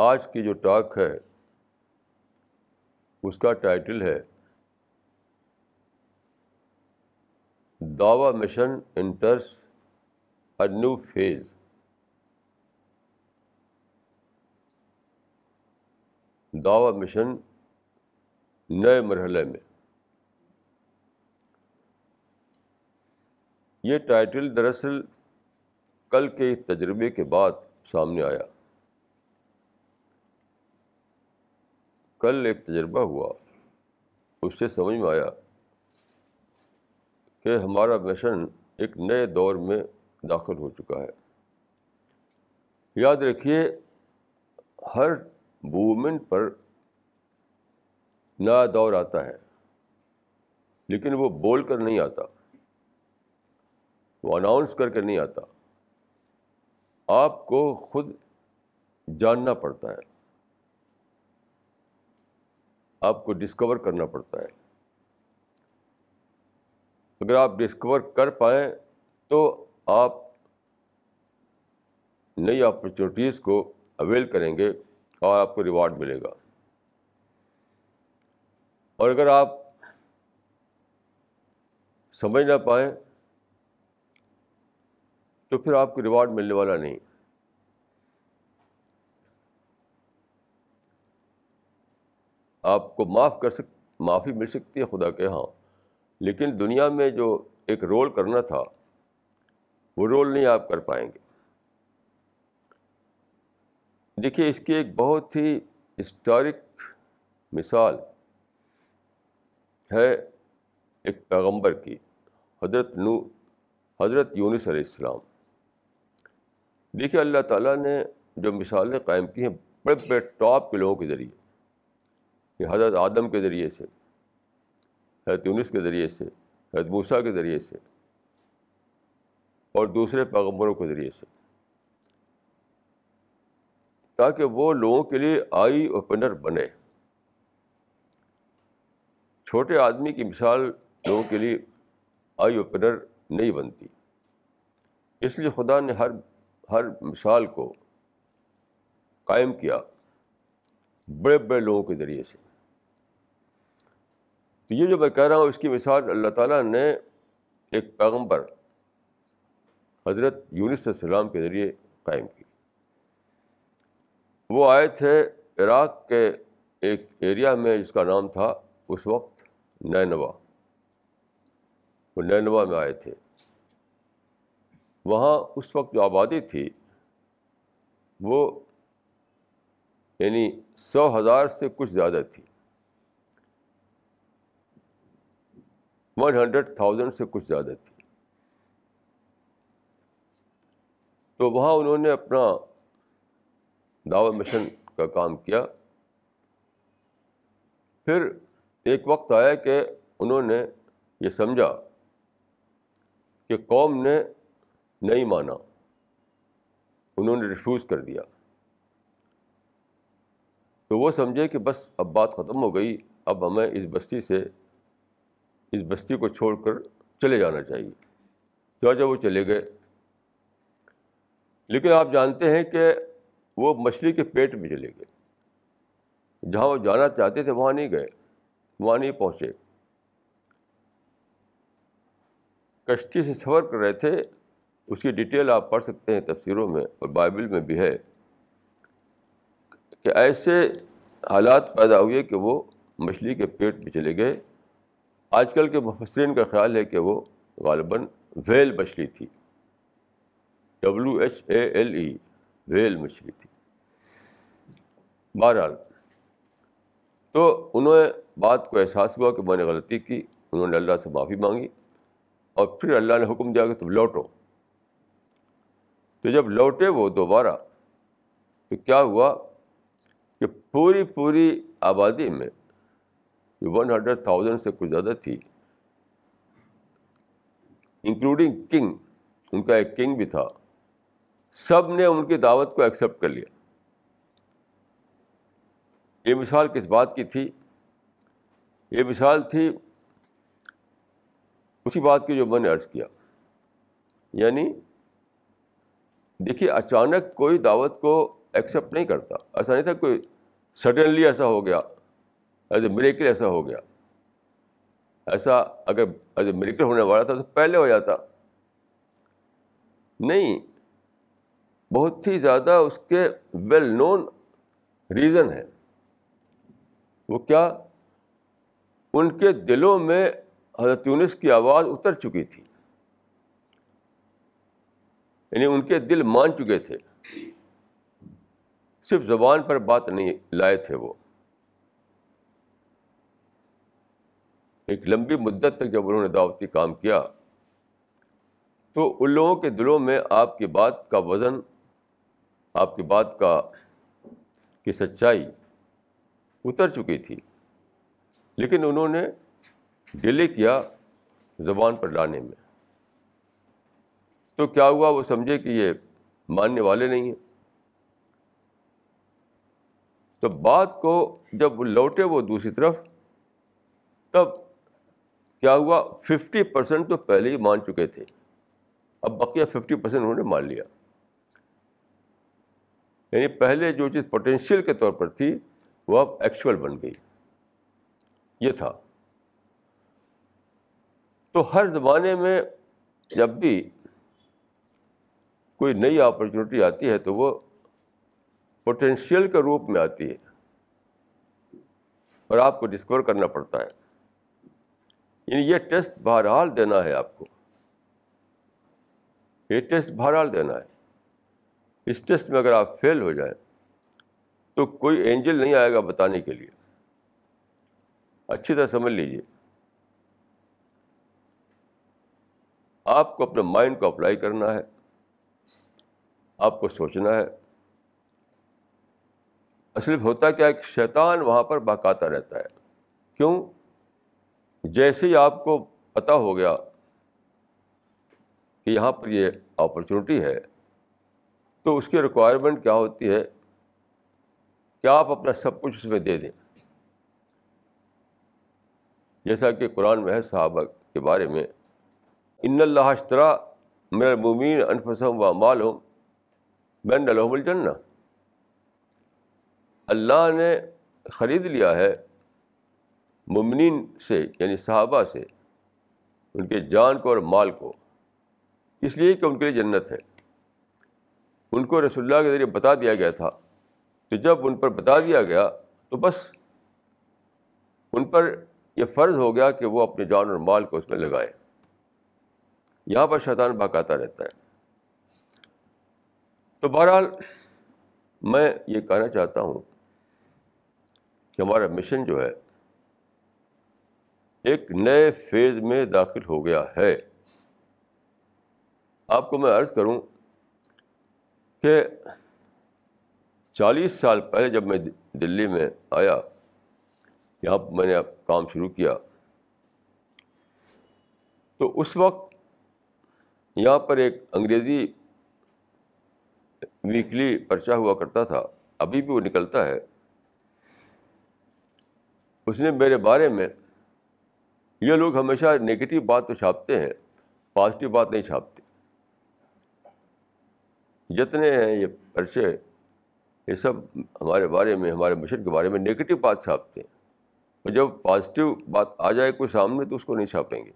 आज की जो टॉक है उसका टाइटल है Dawah mission enters a new phase दावा मिशन नए मरहले में ये टाइटल दरअसल कल के तजर्बे के बाद सामने आया कल एक तजर्बा हुआ उससे समझ में आया कि हमारा मिशन एक नए दौर में दाखिल हो चुका है याद रखिए हर मूवमेंट पर नया दौर आता है लेकिन वो बोल कर नहीं आता वो अनाउंस करके नहीं आता आपको खुद जानना पड़ता है आपको डिस्कवर करना पड़ता है अगर आप डिस्कवर कर पाएँ तो आप नई अपॉर्चुनिटीज़ को अवेल करेंगे और आपको रिवार्ड मिलेगा और अगर आप समझ ना पाए तो फिर आपको रिवार्ड मिलने वाला नहीं आपको माफ़ कर सक माफ़ी मिल सकती है खुदा के हाँ लेकिन दुनिया में जो एक रोल करना था वो रोल नहीं आप कर पाएंगे देखिए इसकी एक बहुत ही हिस्टोरिक मिसाल है एक पैगंबर की हजरत नू हजरत यूनिस अलैहिस्सलाम देखिए अल्लाह ताला ने जो मिसालें कायम की हैं बड़े बड़े टॉप के लोगों के ज़रिए कि हज़रत आदम के ज़रिए से हजरत यूनिस के ज़रिए से हजरत मूसा के ज़रिए से और दूसरे पैगम्बरों के ज़रिए से ताकि वो लोगों के लिए आई ओपनर बने छोटे आदमी की मिसाल लोगों के लिए आई ओपनर नहीं बनती इसलिए खुदा ने हर हर मिसाल को कायम किया बड़े बड़े लोगों के ज़रिए से तो ये जो मैं कह रहा हूँ इसकी मिसाल अल्लाह ताला ने एक पैगम्बर हज़रत यूनिसम के ज़रिए कायम की वो आए थे इराक़ के एक एरिया में जिसका नाम था उस वक्त नैनवा वो नैनवा में आए थे वहाँ उस वक्त जो आबादी थी वो यानी सौ हज़ार से कुछ ज़्यादा थी वन हंड्रेड थाउजेंड से कुछ ज़्यादा थी तो वहाँ उन्होंने अपना दावा मिशन का काम किया फिर एक वक्त आया कि उन्होंने ये समझा कि कौम ने नहीं माना उन्होंने रिफ्यूज़ कर दिया तो वो समझे कि बस अब बात ख़त्म हो गई अब हमें इस बस्ती से इस बस्ती को छोड़कर चले जाना चाहिए तो जब वो चले गए लेकिन आप जानते हैं कि वो मछली के पेट में चले गए जहाँ वो जाना चाहते थे वहाँ नहीं गए वहाँ नहीं पहुँचे कश्ती से सफ़र कर रहे थे उसकी डिटेल आप पढ़ सकते हैं तफसीरों में और बाइबल में भी है कि ऐसे हालात पैदा हुए कि वो मछली के पेट में चले गए आजकल के मुफसरन का ख्याल है कि वो गालबन वेल मछली थी W H A L E whale मछली थी बहरहाल तो उन्होंने बात को एहसास हुआ कि मैंने गलती की उन्होंने अल्लाह से माफ़ी मांगी और फिर अल्लाह ने हुक्म दिया कि तुम लौटो तो जब लौटे वो दोबारा तो क्या हुआ कि पूरी पूरी आबादी में ये वन हंड्रेड थाउजेंड से कुछ ज़्यादा थी इंक्लूडिंग किंग उनका एक किंग भी था सब ने उनकी दावत को एक्सेप्ट कर लिया ये मिसाल किस बात की थी ये मिसाल थी उसी बात की जो मैंने अर्ज किया यानी देखिए अचानक कोई दावत को एक्सेप्ट नहीं करता ऐसा नहीं था कोई सडनली ऐसा हो गया एज मेरेकिल ऐसा हो गया ऐसा अगर एज मेरेकिल होने वाला था तो पहले हो जाता नहीं बहुत ही ज़्यादा उसके वेल नोन रीज़न है वो क्या उनके दिलों में हजरत यूनिस की आवाज़ उतर चुकी थी यानी उनके दिल मान चुके थे सिर्फ ज़बान पर बात नहीं लाए थे वो एक लंबी मुद्दत तक जब उन्होंने दावती काम किया तो उन लोगों के दिलों में आपकी बात का वज़न आपकी बात का की सच्चाई उतर चुकी थी लेकिन उन्होंने डिले किया ज़बान पर लाने में तो क्या हुआ वो समझे कि ये मानने वाले नहीं हैं तो बात को जब लौटे वो दूसरी तरफ तब क्या हुआ फिफ्टी परसेंट तो पहले ही मान चुके थे अब बाकी फिफ्टी परसेंट उन्होंने मान लिया यानी पहले जो चीज़ पोटेंशियल के तौर पर थी वो अब एक्चुअल बन गई ये था तो हर ज़माने में जब भी कोई नई अपॉर्चुनिटी आती है तो वो पोटेंशियल के रूप में आती है और आपको डिस्कवर करना पड़ता है यानी ये टेस्ट बहरहाल देना है आपको ये टेस्ट बहरहाल देना है इस टेस्ट में अगर आप फेल हो जाए तो कोई एंजल नहीं आएगा बताने के लिए अच्छी तरह समझ लीजिए आपको अपने माइंड को अप्लाई करना है आपको सोचना है असल होता क्या है शैतान वहां पर बाकाता रहता है क्यों जैसे ही आपको पता हो गया कि यहाँ पर ये अपॉर्चुनिटी है तो उसकी रिक्वायरमेंट क्या होती है कि आप अपना सब कुछ उसमें दे दें जैसा कि कुरान में है के बारे में इन लाश्तरा मेरा मुमीन अनफसम व मालूम हम बैन डलहमल जन्ना अल्लाह ने ख़रीद लिया है मुमनिन से यानी सहाबा से उनके जान को और माल को इसलिए कि उनके लिए जन्नत है उनको रसोल्ला के ज़रिए बता दिया गया था तो जब उन पर बता दिया गया तो बस उन पर यह फ़र्ज़ हो गया कि वो अपने जान और माल को उसमें लगाए यहाँ पर शैतान भकाता रहता है तो बहरहाल मैं ये कहना चाहता हूँ कि हमारा मिशन जो है एक नए फेज़ में दाखिल हो गया है आपको मैं अर्ज़ करूं कि 40 साल पहले जब मैं दिल्ली में आया यहाँ मैंने काम शुरू किया तो उस वक्त यहाँ पर एक अंग्रेज़ी वीकली पर्चा हुआ करता था अभी भी वो निकलता है उसने मेरे बारे में ये लोग हमेशा नेगेटिव बात तो छापते हैं पॉजिटिव बात नहीं छापते जितने हैं ये पर्चे ये सब हमारे बारे में हमारे मिशन के बारे में नेगेटिव बात छापते हैं और जब पॉजिटिव बात आ जाए कोई सामने तो उसको नहीं छापेंगे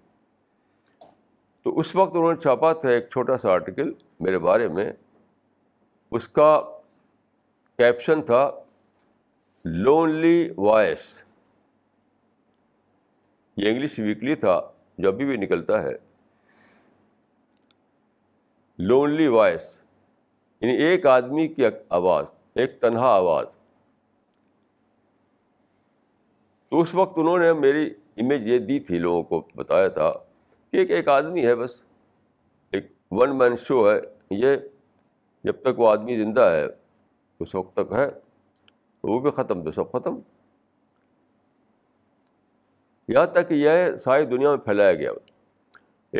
तो उस वक्त उन्होंने छापा था एक छोटा सा आर्टिकल मेरे बारे में उसका कैप्शन था लोनली वॉयस ये इंग्लिश वीकली था जो अभी भी निकलता है लोनली वॉइस यानी एक आदमी की आवाज़ एक तनहा आवाज़ तो उस वक्त उन्होंने मेरी इमेज ये दी थी लोगों को बताया था कि एक एक आदमी है बस एक वन मैन शो है ये जब तक वो आदमी ज़िंदा है उस वक्त तक है वो भी ख़त्म तो सब ख़त्म यहाँ तक कि यह सारी दुनिया में फैलाया गया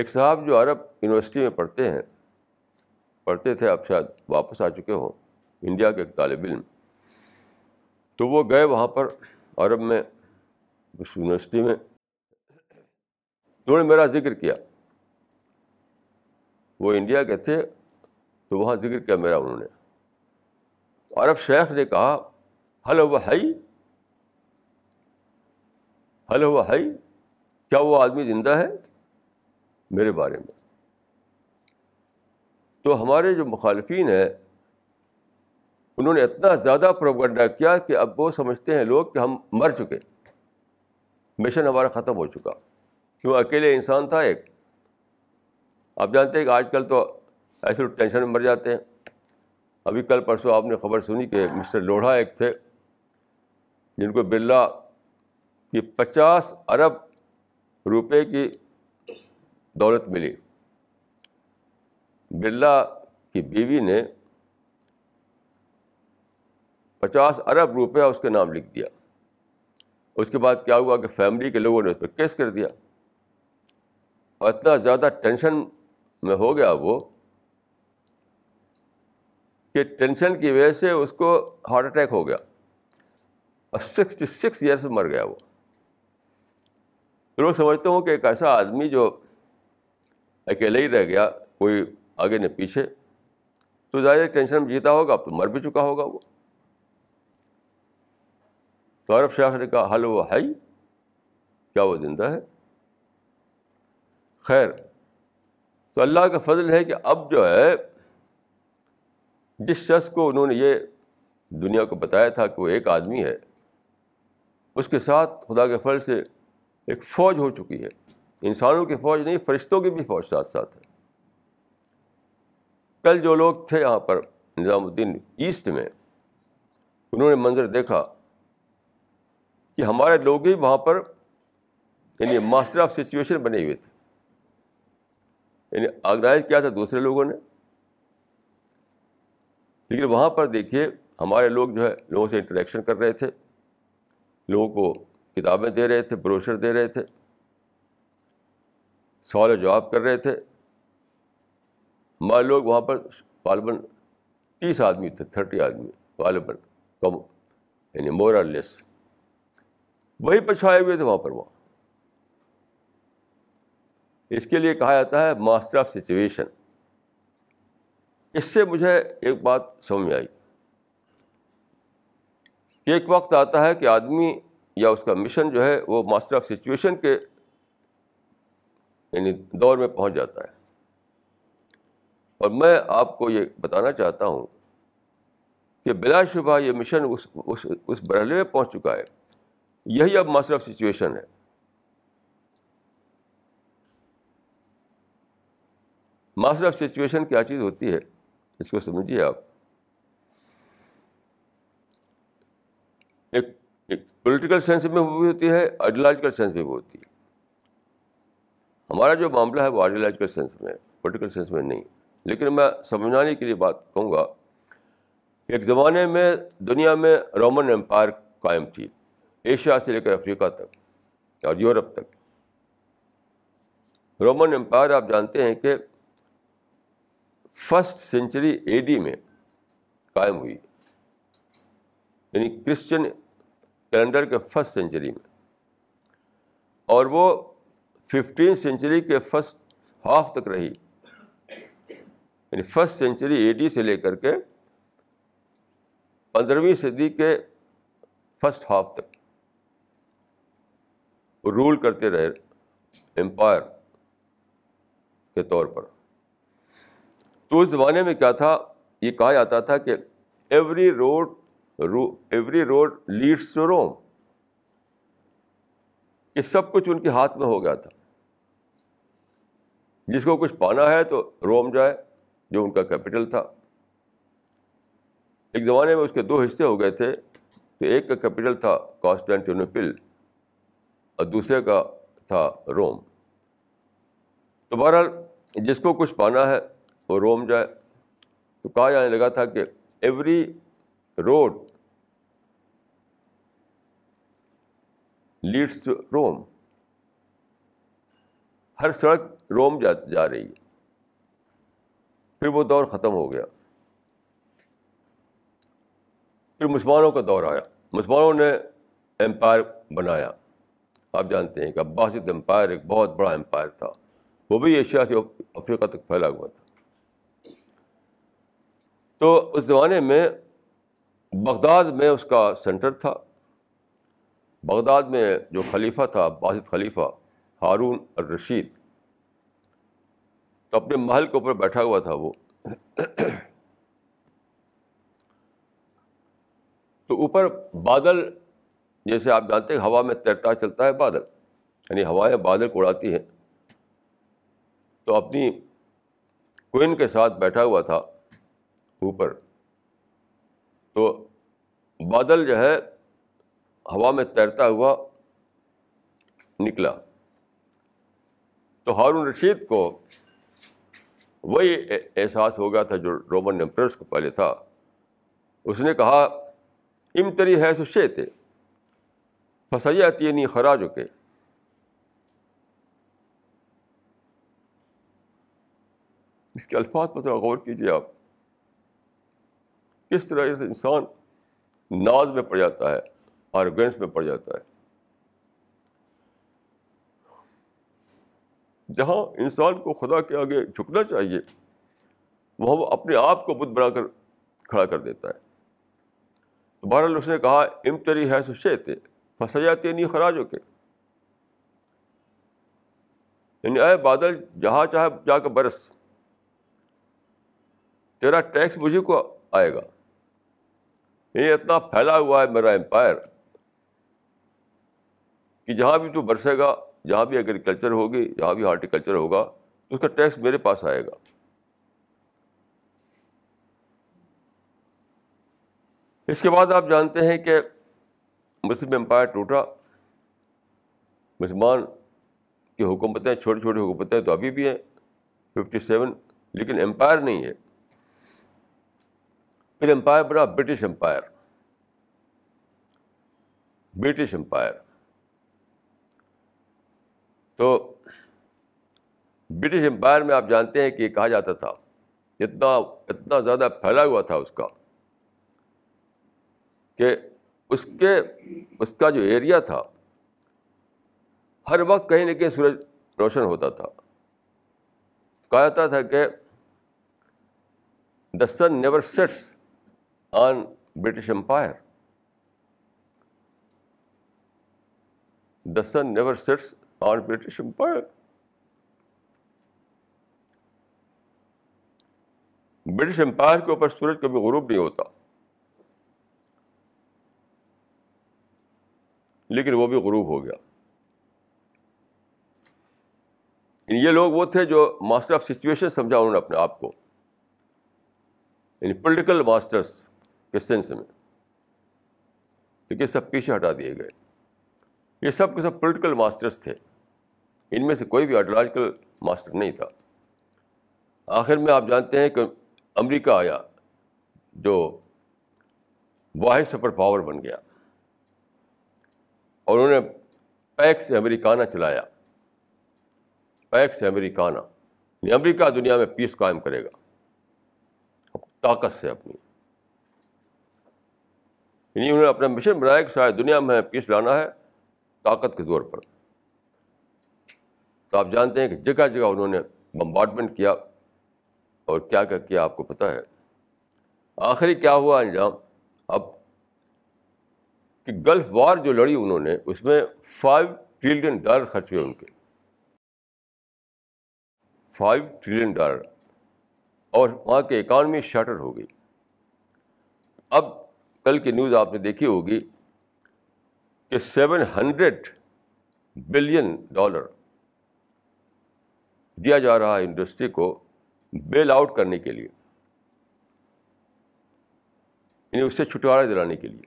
एक साहब जो अरब यूनिवर्सिटी में पढ़ते हैं पढ़ते थे अब शायद वापस आ चुके हों इंडिया के एक तालब इम तो वो गए वहाँ पर अरब में उस यूनिवर्सिटी में तो उन्होंने मेरा जिक्र किया वो इंडिया के थे तो वहाँ जिक्र किया मेरा उन्होंने अरब शेख ने कहा हलो वह हई हल हुआ है क्या वो आदमी ज़िंदा है मेरे बारे में तो हमारे जो मुखालफी हैं उन्होंने इतना ज़्यादा प्रोपगंडा किया कि अब वो समझते हैं लोग कि हम मर चुके मिशन हमारा ख़त्म हो चुका क्यों अकेले इंसान था एक आप जानते हैं कि आज कल तो ऐसे टेंशन में मर जाते हैं अभी कल परसों आपने खबर सुनी कि मिस्टर लोढ़ा एक थे जिनको बिरला कि 50 अरब रुपए की दौलत मिली बिरला की बीवी ने 50 अरब रुपया उसके नाम लिख दिया उसके बाद क्या हुआ कि फैमिली के लोगों ने उस पर केस कर दिया और इतना ज़्यादा टेंशन में हो गया वो कि टेंशन की वजह से उसको हार्ट अटैक हो गया और सिक्सटी सिक्स ईयर से मर गया वो तो लोग समझते हो कि एक ऐसा आदमी जो अकेले ही रह गया कोई आगे न पीछे तो ज़्यादा टेंशन में जीता होगा तो मर भी चुका होगा वो तो अरब शाह ने कहा हलो हाई क्या वो जिंदा है खैर तो अल्लाह का फजल है कि अब जो है जिस शख्स को उन्होंने ये दुनिया को बताया था कि वो एक आदमी है उसके साथ खुदा के फल से एक फौज हो चुकी है इंसानों की फौज नहीं फरिश्तों की भी फौज साथ साथ है कल जो लोग थे यहाँ पर निज़ामुद्दीन ईस्ट में उन्होंने मंजर देखा कि हमारे लोग ही वहाँ पर यानी मास्टर ऑफ सिचुएशन बने हुए थे यानी ऑर्गेनाइज किया था दूसरे लोगों ने लेकिन वहाँ पर देखिए हमारे लोग जो है लोगों से इंटरेक्शन कर रहे थे लोगों को किताबें दे रहे थे ब्रोशर दे रहे थे सवाल जवाब कर रहे थे हमारे लोग वहाँ पर गालबन तीस आदमी थे थर्टी आदमी गालबन कम यानी मोर और लेस वही पछाए हुए थे वहाँ पर वहाँ इसके लिए कहा जाता है मास्टर ऑफ सिचुएशन इससे मुझे एक बात समझ आई एक वक्त आता है कि आदमी या उसका मिशन जो है वो मास्टर ऑफ सिचुएशन के यानी दौर में पहुंच जाता है और मैं आपको ये बताना चाहता हूँ कि बिलाशुबा ये मिशन उस उस उस बरहले में पहुँच चुका है यही अब मास्टर ऑफ सिचुएशन है मास्टर ऑफ सिचुएशन क्या चीज़ होती है इसको समझिए आप एक पोलिटिकल सेंस में भी होती है आइडियोलॉजिकल सेंस में भी होती है हमारा जो मामला है वो आइडियोलॉजिकल सेंस में पोलिटिकल सेंस में नहीं लेकिन मैं समझाने के लिए बात कहूँगा एक ज़माने में दुनिया में रोमन एम्पायर कायम थी एशिया से लेकर अफ्रीका तक और यूरोप तक रोमन एम्पायर आप जानते हैं कि फर्स्ट सेंचुरी एडी में कायम हुई यानी क्रिश्चियन कैलेंडर के फर्स्ट सेंचुरी में और वो फिफ्टीन सेंचुरी के फर्स्ट हाफ तक रही यानी फर्स्ट सेंचुरी एटी से लेकर के पंद्रहवीं सदी के फर्स्ट हाफ तक रूल करते रहे एम्पायर के तौर पर तो उस ज़माने में क्या था ये कहा जाता था कि एवरी रोड रो, every road leads to Rome ये सब कुछ उनके हाथ में हो गया था जिसको कुछ पाना है तो रोम जाए जो उनका कैपिटल था एक ज़माने में उसके दो हिस्से हो गए थे तो एक का कैपिटल था कॉन्स्टेंटिनोपिल और दूसरे का था रोम तो बहरहाल जिसको कुछ पाना है वो रोम जाए तो कहा जाने लगा था कि every road leads to Rome हर सड़क रोम जा जा रही है फिर वो दौर ख़त्म हो गया फिर मुसलमानों का दौर आया मुसलमानों ने एम्पायर बनाया आप जानते हैं कि अब्बासिद एम्पायर एक बहुत बड़ा एम्पायर था वो भी एशिया से अफ्रीका तक फैला हुआ था तो उस ज़माने में बगदाद में उसका सेंटर था बगदाद में जो खलीफा था बासित खलीफा हारून और रशीद तो अपने महल के ऊपर बैठा हुआ था वो तो ऊपर बादल जैसे आप जानते हैं हवा में तैरता चलता है बादल यानी हवाएं बादल को उड़ाती हैं तो अपनी क्विन के साथ बैठा हुआ था ऊपर तो बादल जो है हवा में तैरता हुआ निकला तो हारून रशीद को वही एहसास हो गया था जो रोमन एम्प्रेस को पहले था उसने कहा इम तरी है सुशे थे फसैया नहीं खरा चुके इसके अल्फाज पर थोड़ा गौर कीजिए आप किस तरह से इंसान नाज में पड़ जाता है और गेंस में पड़ जाता है जहाँ इंसान को खुदा के आगे झुकना चाहिए वह वो अपने आप को बुद्ध बनाकर खड़ा कर देता है तो बहरहाल उसने कहा इम तेरी है सुशे थे फंसा जाते नहीं खराज होके यानी अय बादल जहाँ चाहे जाकर बरस तेरा टैक्स मुझे को आएगा ये इतना फैला हुआ है मेरा एम्पायर कि जहाँ भी तो बरसेगा जहाँ भी एग्रीकल्चर होगी जहाँ भी हार्टिकल्चर होगा तो उसका टैक्स मेरे पास आएगा इसके बाद आप जानते हैं कि मुस्लिम एम्पायर टूटा मुसलमान की हुकूमतें छोटी छोटी हुकूमतें तो अभी भी हैं फिफ्टी सेवन लेकिन एम्पायर नहीं है फिर एम्पायर बना ब्रिटिश एम्पायर ब्रिटिश एम्पायर तो ब्रिटिश एम्पायर में आप जानते हैं कि कहा जाता था इतना इतना ज़्यादा फैला हुआ था उसका कि उसके उसका जो एरिया था हर वक्त कहीं ना कहीं सूरज रोशन होता था कहा जाता था कि the sun never sets on British Empire. The sun never sets on British Empire. British empire के ऊपर सूरज कभी गुरूब नहीं होता लेकिन वो भी गुरूब हो गया ये लोग वो थे जो मास्टर ऑफ सिचुएशन समझा उन्होंने अपने आप को इन पोलिटिकल मास्टर्स किस सेंस में लेकिन सब पीछे हटा दिए गए ये सब के सब पॉलिटिकल मास्टर्स थे इनमें से कोई भी आइडियोलॉजिकल मास्टर नहीं था आखिर में आप जानते हैं कि अमेरिका आया जो वाहि सुपर पावर बन गया और उन्होंने पैक्स अमेरिकाना चलाया पैक्स अमेरिकाना अमेरिका दुनिया में पीस कायम करेगा ताकत से अपनी यानी उन्होंने अपना मिशन बनाया कि शायद दुनिया में पीस लाना है ताकत के तौर पर तो आप जानते हैं कि जगह जगह उन्होंने बम्बार्टमेंट किया और क्या क्या किया आपको पता है आखिरी क्या हुआ अंजाम अब कि गल्फ वार जो लड़ी उन्होंने उसमें फाइव ट्रिलियन डॉलर खर्च हुए उनके फाइव ट्रिलियन डॉलर और वहाँ की इकॉनमी शटर हो गई अब कल की न्यूज़ आपने देखी होगी कि 700 बिलियन डॉलर दिया जा रहा है इंडस्ट्री को बेल आउट करने के लिए इन्हें उससे छुटकारा दिलाने के लिए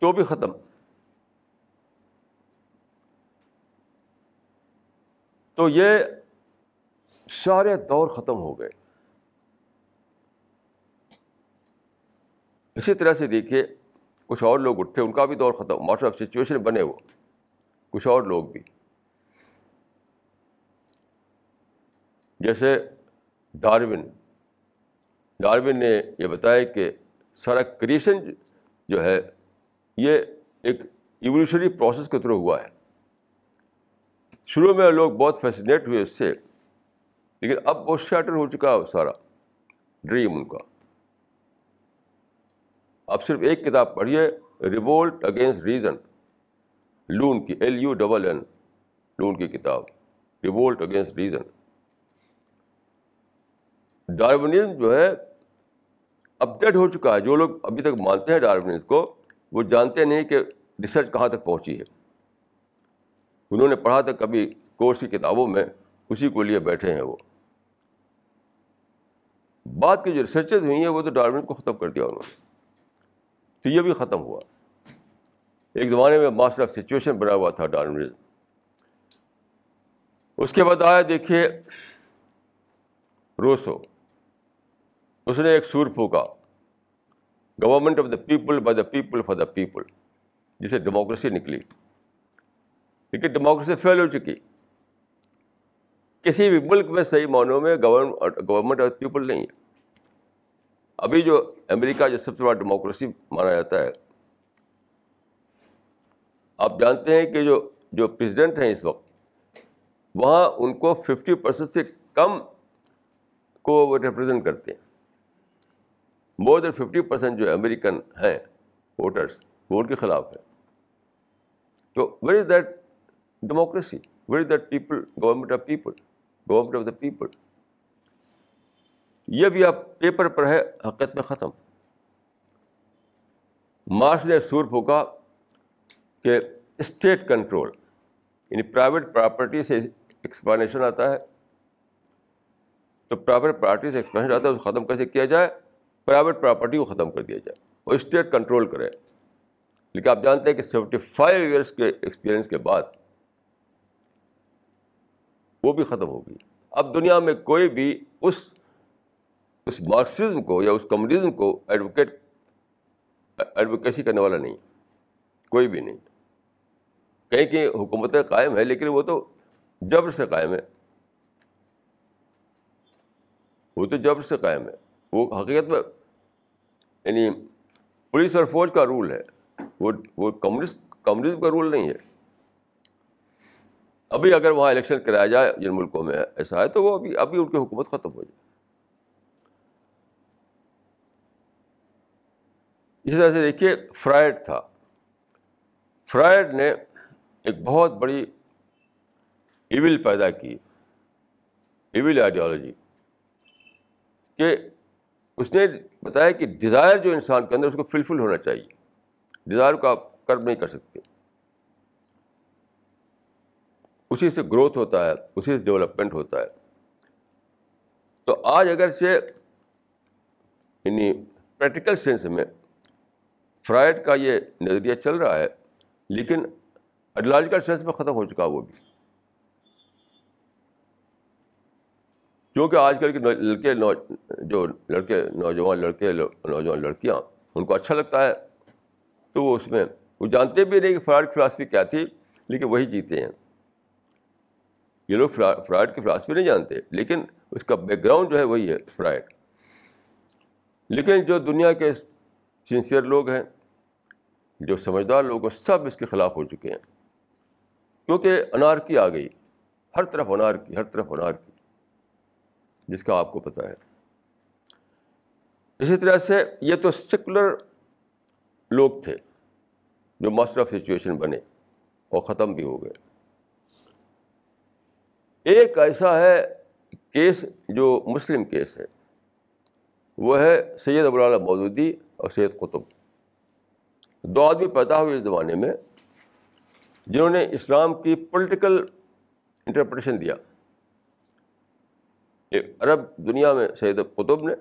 तो भी ख़त्म तो ये सारे दौर ख़त्म हो गए इसी तरह से देखिए कुछ और लोग उठे उनका भी दौर ख़त्म मास्टर ऑफ सिचुएशन बने वो कुछ और लोग भी जैसे डार्विन डार्विन ने ये बताया कि सारा क्रिएशन जो है ये एक इवोल्यूशनरी प्रोसेस के थ्रू हुआ है शुरू में लोग बहुत फैसिनेट हुए उससे लेकिन अब वो शैटर हो चुका है सारा ड्रीम उनका आप सिर्फ एक किताब पढ़िए रिवोल्ट अगेंस्ट रीज़न लून की L U double N Loon की किताब रिवोल्ट अगेंस्ट रीज़न डार्विनिज्म जो है अपडेट हो चुका है जो लोग अभी तक मानते हैं डार्विनिज्म को वो जानते नहीं कि रिसर्च कहाँ तक पहुँची है उन्होंने पढ़ा था कभी कोर्स की किताबों में उसी को लिए बैठे हैं वो बात की जो रिसर्चेज हुई हैं वो तो डार्विन को ख़त्म कर दिया उन्होंने तो ये भी ख़त्म हुआ एक ज़माने में मास्टर ऑफ सिचुएशन बना हुआ था डार्विनिज्म उसके बाद आया देखिए रोसो उसने एक सूर फूका government of the people by the people for the people जिसे डेमोक्रेसी निकली लेकिन डेमोक्रेसी फेल हो चुकी किसी भी मुल्क में सही मानों में गवर्नमेंट ऑफ पीपल नहीं है अभी जो अमेरिका जो सबसे बड़ा डेमोक्रेसी माना जाता है आप जानते हैं कि जो जो प्रेसिडेंट हैं इस वक्त वहाँ उनको 50 परसेंट से कम को वो रिप्रेजेंट करते हैं मोर देन 50 परसेंट जो अमेरिकन हैं वोटर्स वोट के ख़िलाफ़ हैं तो where is that democracy where is that people government of people government of the people यह भी अब पेपर पर है हकीकत में ख़त्म मार्च ने सूर फूका कि स्टेट कंट्रोल यानी प्राइवेट प्रॉपर्टी से एक्सप्लेनेशन आता है तो प्राइवेट प्रॉपर्टी से एक्सप्लेनेशन आता है उसको ख़त्म कैसे किया जाए प्राइवेट प्रॉपर्टी को ख़त्म कर दिया जाए और स्टेट कंट्रोल करे लेकिन आप जानते हैं कि सेवेंटी फाइव ईयर्स के एक्सपीरियंस के बाद वो भी ख़त्म होगी अब दुनिया में कोई भी उस उस मार्क्सिज्म को या उस कम्युनिज्म को एडवोकेट एडवोकेसी करने वाला नहीं कोई भी नहीं कहीं कहीं हुकूमतें कायम है लेकिन वो तो जबर से कायम है वो तो जबर से कायम है वो हकीकत में यानी पुलिस और फौज का रूल है वो वो कम्युनिस्ट कम्युनिज्म का रूल नहीं है अभी अगर वहाँ इलेक्शन कराया जाए जिन मुल्कों में ऐसा है तो वो अभी अभी उनकी हुकूमत ख़त्म हो जाए इसी तरह से देखिए फ्रायड था फ्रायड ने एक बहुत बड़ी इविल पैदा की इविल आइडियोलॉजी के उसने बताया कि डिज़ायर जो इंसान के अंदर उसको फुलफिल होना चाहिए डिज़ायर को आप कर्म नहीं कर सकते उसी से ग्रोथ होता है उसी से डेवलपमेंट होता है तो आज अगर से यानी प्रैक्टिकल सेंस में फ्राइड का ये नज़रिया चल रहा है लेकिन आइडियोलॉजिकल सेंस में ख़त्म हो चुका वो भी क्योंकि आजकल के लड़के जो लड़के नौजवान लड़के नौजवान लड़कियाँ उनको अच्छा लगता है तो वो उसमें वो जानते भी नहीं कि फ्राइड की फिलासफी क्या थी लेकिन वही जीते हैं ये लोग फ्राइड की फिलासफी नहीं जानते लेकिन उसका बैकग्राउंड जो है वही है फ्राइड लेकिन जो दुनिया के सिंसियर लोग हैं जो समझदार लोग हैं सब इसके ख़िलाफ़ हो चुके हैं क्योंकि अनारकी आ गई हर तरफ अनारकी हर तरफ अनारकी जिसका आपको पता है इसी तरह से ये तो सेकुलर लोग थे जो मास्टर ऑफ सिचुएशन बने और ख़त्म भी हो गए एक ऐसा है केस जो मुस्लिम केस है वह है सैयद अबुल मौदूदी और सैद कुतुब दो आदमी पैदा हुए इस ज़माने में जिन्होंने इस्लाम की पॉलिटिकल इंटरप्रटेशन दिया एक अरब दुनिया में सैद कुतुब ने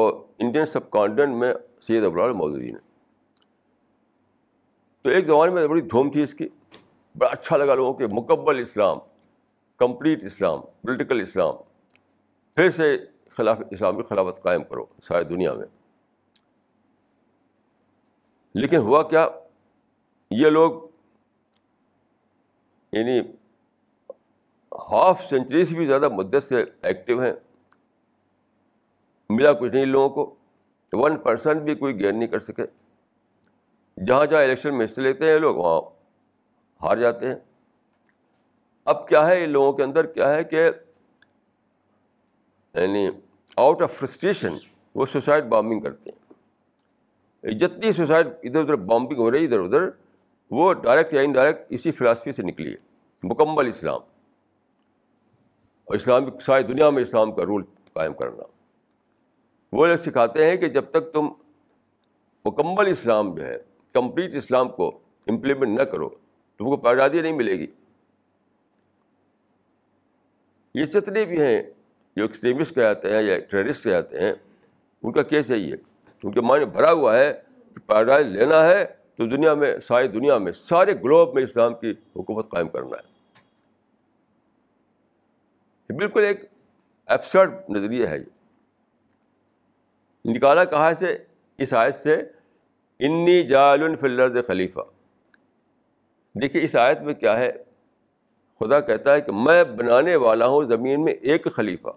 और इंडियन सब कॉन्टिनेंट में सैद अबराल मौदूदी ने तो एक ज़माने में बड़ी धूम थी इसकी बड़ा अच्छा लगा लोगों के मुकम्मल इस्लाम कंप्लीट इस्लाम पोलिटिकल इस्लाम फिर से खिलाफ इस्लामी खिलाफत कायम करो सारी दुनिया में लेकिन हुआ क्या ये लोग यानी हाफ सेंचुरी से भी ज़्यादा मुद्दत से एक्टिव हैं मिला कुछ नहीं लोगों को वन परसेंट भी कोई गेन नहीं कर सके जहाँ जहाँ इलेक्शन में हिस्से लेते हैं लोग वहाँ हार जाते हैं अब क्या है इन लोगों के अंदर क्या है कि यानी आउट ऑफ फ्रस्ट्रेशन वो सुसाइड बॉम्बिंग करते हैं जितनी सुसाइड इधर उधर बॉम्बिंग हो रही है इधर उधर वो डायरेक्ट या इनडायरेक्ट इसी फिलासफी से निकली है मुकम्मल इस्लाम और इस्लामिक सारी दुनिया में इस्लाम का रूल कायम करना वो लोग सिखाते हैं कि जब तक तुम मुकम्मल इस्लाम जो है कम्प्लीट इस्लाम को इम्प्लीमेंट न करो तो तुमको आज़ादी नहीं मिलेगी ये जितने भी हैं जो एक्सट्रीमिस्ट कहते हैं या टेररिस्ट कहते हैं उनका केस यही है उनके मायने भरा हुआ है कि पैराडाइज लेना है तो दुनिया में सारी दुनिया में सारे ग्लोब में इस्लाम की हुकूमत कायम करना है बिल्कुल एक एबसर्ड नज़रिया है ये निकाला कहा से इस आयत से इन्नी जालुन फिल्लर्द खलीफा देखिए इस आयत में क्या है खुदा कहता है कि मैं बनाने वाला हूँ ज़मीन में एक खलीफा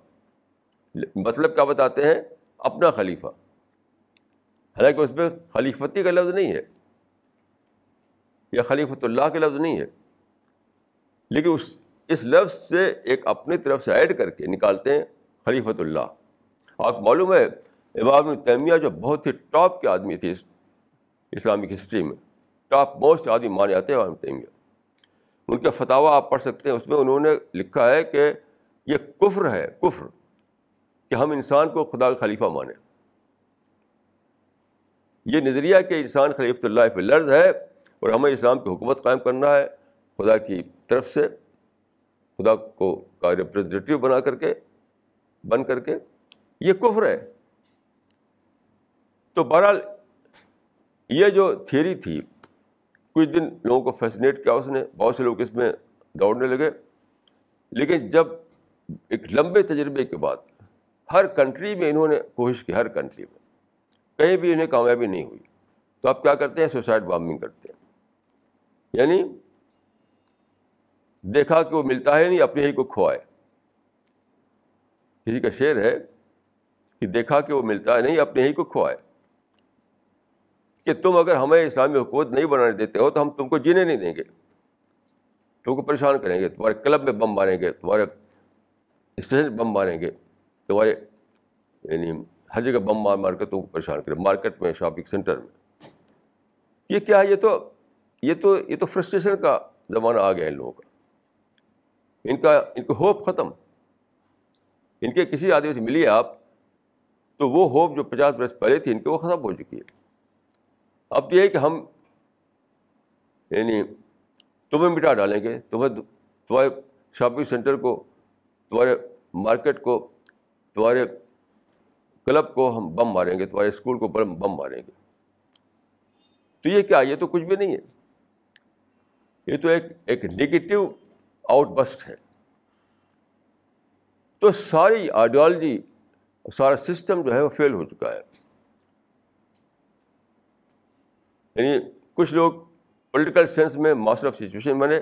मतलब क्या बताते हैं अपना खलीफा हालांकि उसमें खलीफती का लफ्ज़ नहीं है या खलीफतुल्लाह का लफ्ज़ नहीं है लेकिन उस इस लफ्ज़ से एक अपनी तरफ से ऐड करके निकालते हैं खलीफतुल्लाह आपको मालूम है इमाम तैमिया जो बहुत ही टॉप के आदमी थे इस्लामिक हिस्ट्री में टॉप मोस्ट आदमी माने जाते हैं इमाम तैमिया उनका फतावा आप पढ़ सकते हैं उसमें उन्होंने लिखा है कि यह कुफ्र है कुफ्र कि हम इंसान को खुदा का खलीफा माने ये नज़रिया के इंसान खलीफतल्ला लर्ज़ है और हमें इस्लाम की हुकूमत कायम करना है खुदा की तरफ से खुदा को का रिप्रजेंटेटिव बना करके बन कर के ये कुफ्र है तो बहरहाल ये जो थियोरी थी कुछ दिन लोगों को फैसिनेट किया उसने बहुत से लोग इसमें दौड़ने लगे लेकिन जब एक लंबे तजर्बे के बाद हर कंट्री में इन्होंने कोशिश की हर कंट्री में कहीं भी इन्हें कामयाबी नहीं हुई तो आप क्या करते हैं सुसाइड बॉम्बिंग करते हैं यानी देखा कि वो मिलता है नहीं अपने ही को खोआए किसी का शेर है कि देखा कि वो मिलता है नहीं अपने ही को खोआए कि तुम अगर हमें इस्लामी हुकूमत नहीं बनाने देते हो तो हम तुमको जीने नहीं देंगे तुमको परेशान करेंगे तुम्हारे क्लब में बम मारेंगे तुम्हारे स्टेशन बम मारेंगे तुम्हारे यानी हर जगह बम मार मार कर तुमको परेशान करें मार्केट में शॉपिंग सेंटर में ये क्या है ये तो ये तो ये तो फ्रस्ट्रेशन का ज़माना आ गया इन लोगों का इनका इनको होप ख़त्म इनके किसी आदमी से मिलिए आप तो वो होप जो पचास बरस पहले थी इनके वो ख़त्म हो चुकी है अब तो ये है कि हम यानी तुम्हें मिटा डालेंगे तुम्हें तुम्हारे शॉपिंग सेंटर को तुम्हारे मार्केट को तुम्हारे क्लब को हम बम मारेंगे तुम्हारे स्कूल को बम बम मारेंगे तो ये क्या ये तो कुछ भी नहीं है ये तो एक एक नेगेटिव आउटबस्ट है तो सारी आइडियोलॉजी सारा सिस्टम जो है वो फेल हो चुका है यानी कुछ लोग पॉलिटिकल सेंस में मास्टर ऑफ सिचुएशन बने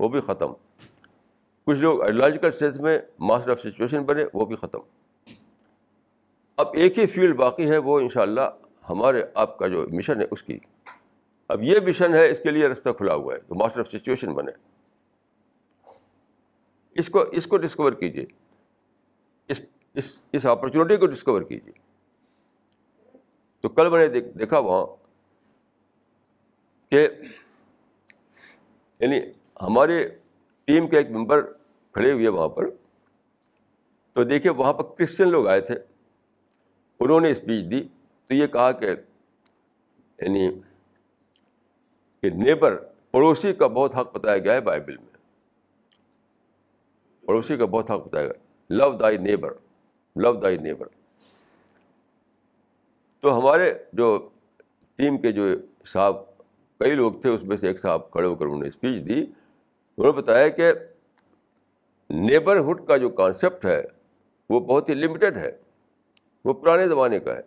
वो भी ख़त्म कुछ लोग आइडियोलॉजिकल सेंस में मास्टर ऑफ सिचुएशन बने वो भी ख़त्म अब एक ही फील्ड बाकी है वो इन हमारे आपका जो मिशन है उसकी अब ये मिशन है इसके लिए रास्ता खुला हुआ है तो मास्टर ऑफ सिचुएशन बने इसको इसको डिस्कवर कीजिए इस इस इस अपॉर्चुनिटी को डिस्कवर कीजिए तो कल मैंने दे, देखा वहाँ के यानी हमारे टीम के एक मेंबर खड़े हुए वहाँ पर तो देखिए वहाँ पर क्रिश्चियन लोग आए थे उन्होंने स्पीच दी तो ये कहा कि यानी कि नेबर पड़ोसी का बहुत हक बताया गया है बाइबल में पड़ोसी का बहुत हक बताया गया love thy neighbour love thy neighbour तो हमारे जो टीम के जो साहब कई लोग थे उसमें से एक साहब खड़े होकर उन्होंने स्पीच दी उन्होंने बताया कि नेबरहुड का जो कॉन्सेप्ट है वो बहुत ही लिमिटेड है वो पुराने ज़माने का है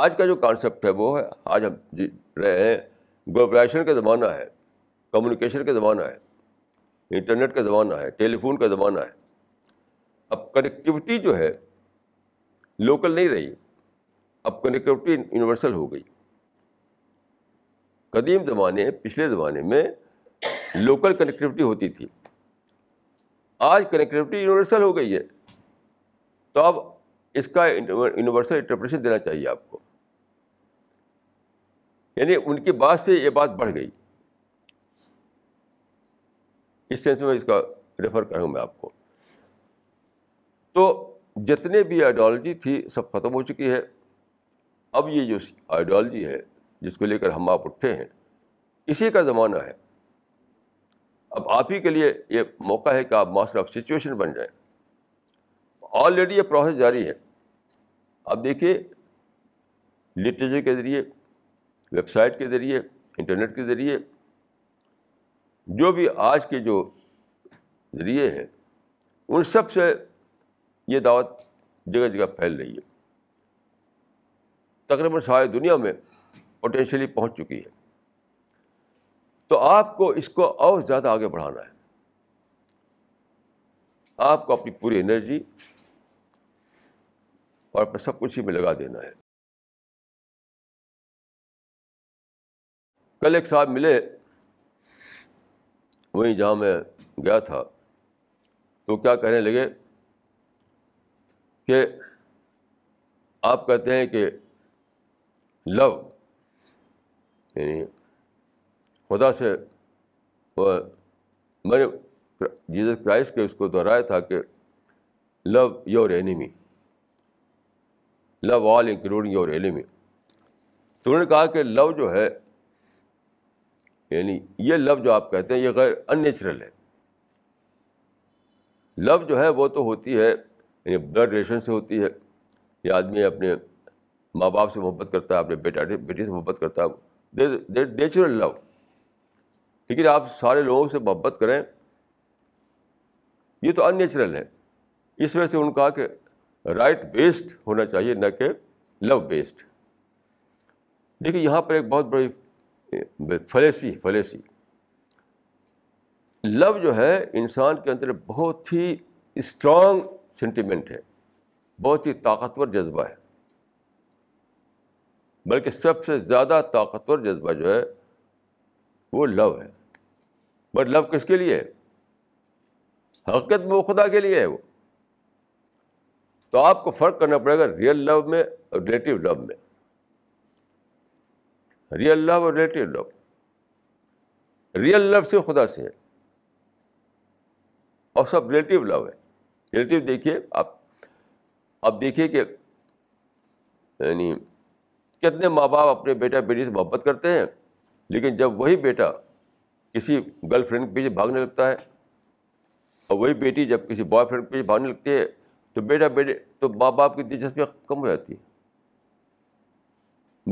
आज का जो कॉन्सेप्ट है वो है आज हम रहे हैं ग्लोबलाइजेशन का ज़माना है कम्युनिकेशन का ज़माना है इंटरनेट का ज़माना है टेलीफोन का ज़माना है अब कनेक्टिविटी जो है लोकल नहीं रही अब कनेक्टिविटी यूनिवर्सल हो गई कदीम ज़माने पिछले ज़माने में लोकल कनेक्टिविटी होती थी आज कनेक्टिविटी यूनिवर्सल हो गई है तो अब इसका यूनिवर्सल इंटरप्रेशन देना चाहिए आपको यानी उनकी बात से ये बात बढ़ गई इस सेंस में इसका रेफर कर मैं आपको तो जितने भी आइडियोलॉजी थी सब खत्म हो चुकी है अब ये जो आइडियोलॉजी है जिसको लेकर हम आप उठे हैं इसी का ज़माना है अब आप ही के लिए ये मौका है कि आप मास्टर ऑफ सिचुएशन बन जाएं ऑलरेडी ये प्रोसेस जारी है अब देखिए लिटरेचर के ज़रिए वेबसाइट के ज़रिए इंटरनेट के ज़रिए जो भी आज के जो ज़रिए हैं उन सब से ये दावत जगह जगह फैल रही है तकरीबन सारी दुनिया में पोटेंशली पहुंच चुकी है तो आपको इसको और ज़्यादा आगे बढ़ाना है आपको अपनी पूरी एनर्जी और अपना सब कुछ ही में लगा देना है कल एक साहब मिले वहीं जहाँ मैं गया था तो क्या कहने लगे कि आप कहते हैं कि लव यानी खुदा से मैंने जीसस क्राइस्ट के उसको दोहराया था कि love your enemy love all including your enemy तो उन्होंने कहा कि लव जो है यानी ये लव जो आप कहते हैं ये गैर अननेचुरल है लव जो है वो तो होती है यानी ब्लड रिलेशन से होती है ये आदमी अपने माँ बाप से मोहब्बत करता है अपने बेटा बेटी से मोहब्बत करता है दे नेचुरल लव लेकिन आप सारे लोगों से मोहब्बत करें ये तो अननेचुरल है इस वजह से उन्होंने कहा कि राइट बेस्ड होना चाहिए न कि लव बेस्ड देखिए यहाँ पर एक बहुत बड़ी फलेसी फलेसी लव जो है इंसान के अंदर बहुत ही स्ट्रांग सेंटिमेंट है बहुत ही ताकतवर जज्बा है बल्कि सबसे ज़्यादा ताकतवर जज्बा जो है वो लव है बट लव किसके लिए है हकीकत में खुदा के लिए है वो तो आपको फ़र्क करना पड़ेगा रियल लव में और रिलेटिव लव में रियल लव और रिलेटिव लव रियल लव सिर्फ खुदा से है और सब रिलेटिव लव है रिलेटिव देखिए आप आप देखिए कि यानी कितने माँ बाप अपने बेटा बेटी से मोहब्बत करते हैं लेकिन जब वही बेटा किसी गर्लफ्रेंड के पीछे भागने लगता है और वही बेटी जब किसी बॉयफ्रेंड के पीछे भागने लगती है तो बेटा बेटे तो माँ बाप की दिलचस्पी कम हो जाती है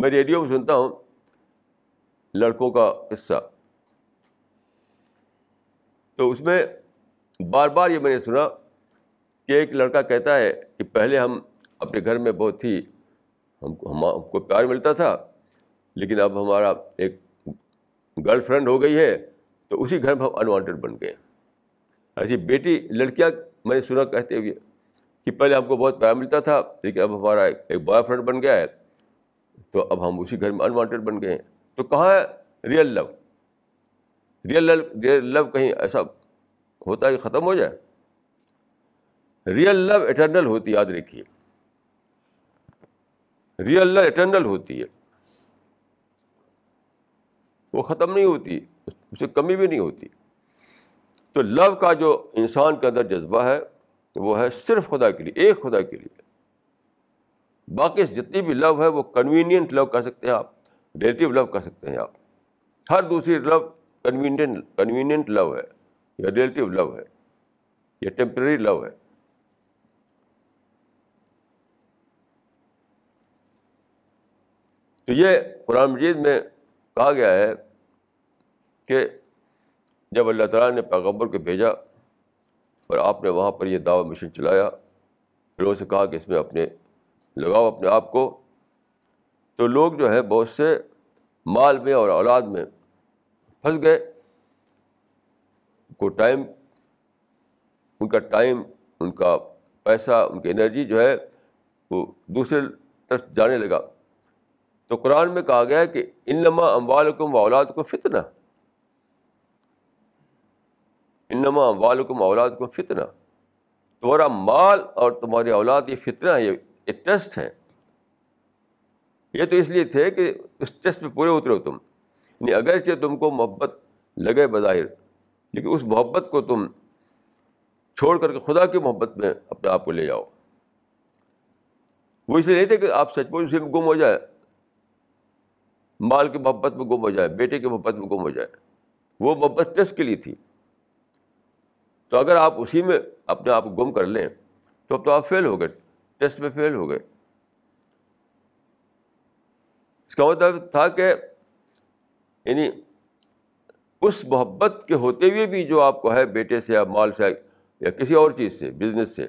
मैं रेडियो में सुनता हूँ लड़कों का किस्सा तो उसमें बार बार ये मैंने सुना कि एक लड़का कहता है कि पहले हम अपने घर में बहुत ही हमको हम हमको प्यार मिलता था लेकिन अब हमारा एक गर्लफ्रेंड हो गई है तो उसी घर में हम अनवांटेड बन गए ऐसी बेटी लड़कियां मैंने सुना कहते हुए कि पहले हमको बहुत प्यार मिलता था लेकिन अब हमारा एक बॉयफ्रेंड बन गया है तो अब हम उसी घर में अनवांटेड बन गए हैं तो कहाँ है real love real love real love कहीं ऐसा होता है कि ख़त्म हो जाए रियल लव इटर्नल होती याद रखिए रियल लव इटर्नल होती है वो ख़त्म नहीं होती उससे कमी भी नहीं होती तो लव का जो इंसान के अंदर जज्बा है कि वो है सिर्फ खुदा के लिए एक खुदा के लिए बाकी जितनी भी लव है वो कन्वीनियंट लव कह सकते हैं आप रिलेटिव लव कह सकते हैं आप हर दूसरी लव कन्वीनियंट कन्वीनियंट लव है या रिलेटिव लव है या टेम्प्रेरी लव है तो ये कुरान मजीद में कहा गया है कि जब अल्लाह ताला ने पैगम्बर को भेजा और आपने वहाँ पर यह दावा मिशन चलाया लोगों से कहा कि इसमें अपने लगाओ अपने आप को तो लोग जो है बहुत से माल में और औलाद में फंस गए को टाइम उनका टाइम उनका पैसा उनकी एनर्जी जो है वो दूसरे तरफ जाने लगा तो कुरान में कहा गया है कि इनमा अम्बालकुम व औलाद को फितना इनमा वालकुम औलाद को फितना तुम्हारा माल और तुम्हारी औलाद ये फितना है ये, एक टेस्ट है ये तो इसलिए थे कि उस टेस्ट पे पूरे उतरे हो तुम यानी अगरचे तुमको मोहब्बत लगे बज़ाहिर लेकिन उस मोहब्बत को तुम छोड़ करके खुदा की मोहब्बत में अपने आप को ले जाओ वो इसलिए नहीं थे कि आप सचमुच उसी में गुम हो जाए माल की मोहब्बत में गुम हो जाए बेटे की मोहब्बत में गुम हो जाए वो मोहब्बत टेस्ट के लिए थी तो अगर आप उसी में अपने आप गुम कर लें तो अब तो आप फेल हो गए टेस्ट में फेल हो गए इसका मतलब था कि यानी उस मोहब्बत के होते हुए भी जो आपको है बेटे से या माल से या किसी और चीज़ से बिजनेस से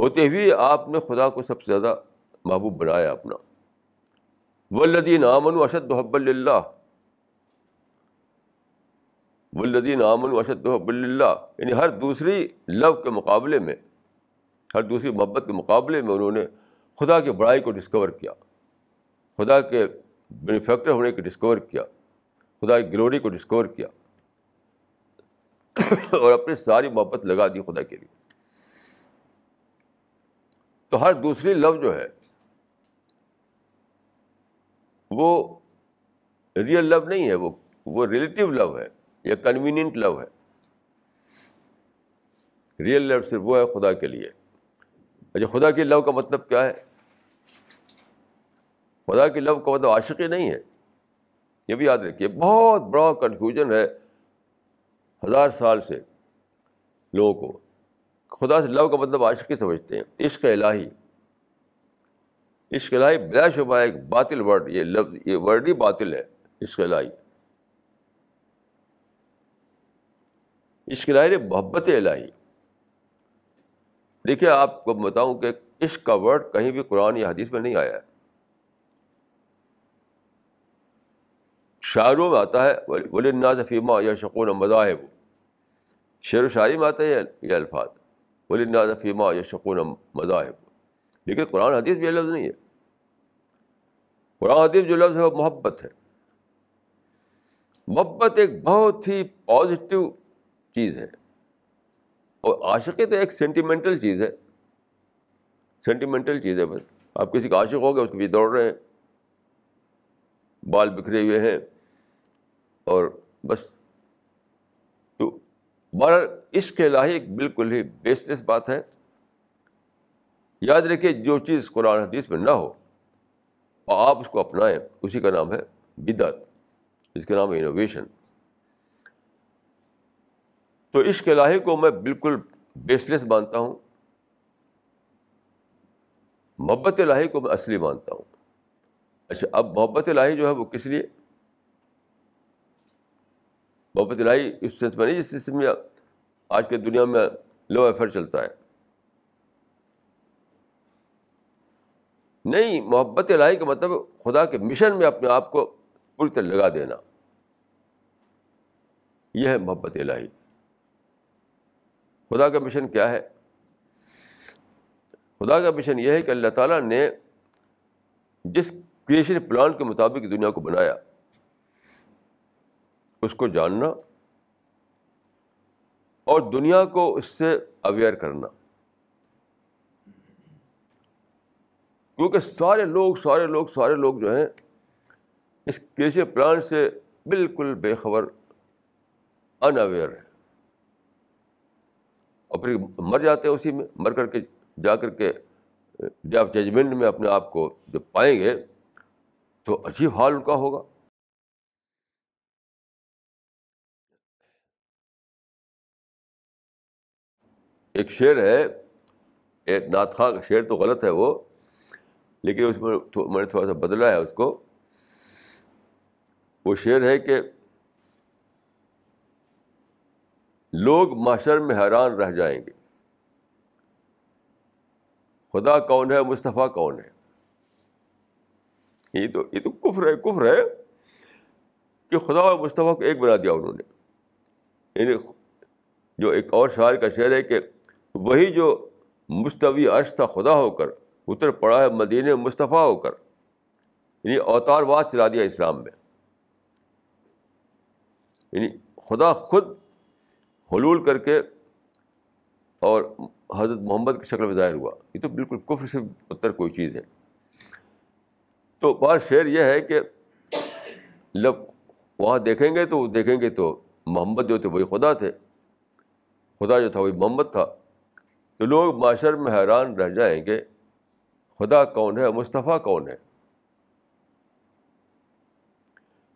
होते हुए आपने खुदा को सबसे ज़्यादा महबूब बनाया अपना वल्लदी नामन अशद महब्बल्ला वल्लिन आमन वशद बिल्ला यानी हर दूसरी लव के मुकाबले में हर दूसरी मोहब्बत के मुकाबले में उन्होंने खुदा की बड़ाई को डिस्कवर किया खुदा के बेनिफैक्टर होने को डिस्कवर किया खुदा की ग्लोरी को डिस्कवर किया और अपनी सारी मोहब्बत लगा दी खुदा के लिए तो हर दूसरी लव जो है वो रियल लव नहीं है वो वो रिलेटिव लव है यह कन्वीनियंट लव है रियल लव सिर्फ वो है खुदा के लिए अच्छा खुदा के लव का मतलब क्या है खुदा के लव का मतलब आशिकी नहीं है ये भी याद रखिए बहुत बड़ा कन्फ्यूजन है हज़ार साल से लोगों को खुदा से लव का मतलब आशिकी समझते हैं इश्क इलाही इश्क इलाही बिलाशुबा एक बातिल वर्ड ये लफ्ज़ ये वर्ड ही बातिल है इश्क इलाही इश्क लाए मोहब्बत लाही देखिए आपको बताऊं कि इश्क का वर्ड कहीं भी कुरान या हदीस में नहीं आया है शायरों में आता है वलिन्ना फ़ीमा या शकून मज़ाहब शेर व शायरी में आता है ये अल्फाज वलिन्ना फ़ीमा या शकून मज़ाहब लेकिन कुरान हदीस भी लफ्ज़ नहीं है कुरान हदीस जो लफ्ज़ है वो मोहब्बत है मोहब्बत एक बहुत ही पॉजिटिव चीज़ है और आशिकी तो एक सेंटिमेंटल चीज़ है सेंटिमेंटल चीज़ है बस आप किसी का आशिक हो गए उसके पीछे दौड़ रहे हैं बाल बिखरे हुए हैं और बस तो बहर इश्क लाही एक बिल्कुल ही बेसलेस बात है याद रखिए जो चीज़ कुरान हदीस में ना हो आप उसको अपनाएं उसी का नाम है बिदत इसका नाम है इनोवेशन तो इश्क लाही को मैं बिल्कुल बेसलेस मानता हूँ मोहब्बत लाही को मैं असली मानता हूँ अच्छा अब मोहब्बत लाही जो है वो किस लिए मोहब्बत लाही उस सेंस में नहीं जिस में आज के दुनिया में लो एफर्ट चलता है नहीं मोहब्बत लाही का मतलब खुदा के मिशन में अपने आप को पूरी तरह लगा देना यह है मोहब्बत लाही खुदा का मिशन क्या है खुदा का मिशन यह है कि अल्लाह ताला ने जिस क्रिएशन प्लान के मुताबिक दुनिया को बनाया उसको जानना और दुनिया को उससे अवेयर करना क्योंकि सारे लोग सारे लोग सारे लोग जो हैं इस क्रिएशन प्लान से बिल्कुल बेखबर अनअवेयर है और फिर मर जाते हैं उसी में मर करके जा कर के डे ऑफ जजमेंट में अपने आप को जब पाएंगे तो अजीब हाल उनका होगा एक शेर है एक नाथ खां का शेर तो गलत है वो लेकिन उसमें मैंने थोड़ा सा बदला है उसको वो शेर है कि लोग माशर में हैरान रह जाएंगे खुदा कौन है मुस्तफ़ा कौन है ये तो ये तो कुफ्र है कुफ्र है कि खुदा और मुस्तफ़ा को एक बना दिया उन्होंने यानी जो एक और शायर का शेर है कि वही जो मुस्तवी अर्श था खुदा होकर उतर पड़ा है मदीने मुस्तफ़ा होकर यानी अवतारवाद चला दिया इस्लाम में यानी खुदा खुद हलूल करके और हज़रत मोहम्मद की शक्ल में ज़ाहिर हुआ ये तो बिल्कुल कुफ्र से उत्तर कोई चीज़ है तो बात शेर यह है कि लब वहाँ देखेंगे तो देखेंगे तो मोहम्मद जो थे वही खुदा थे खुदा जो था वही मोहम्मद था तो लोग माशर में हैरान रह जाएंगे खुदा कौन है मुस्तफ़ा कौन है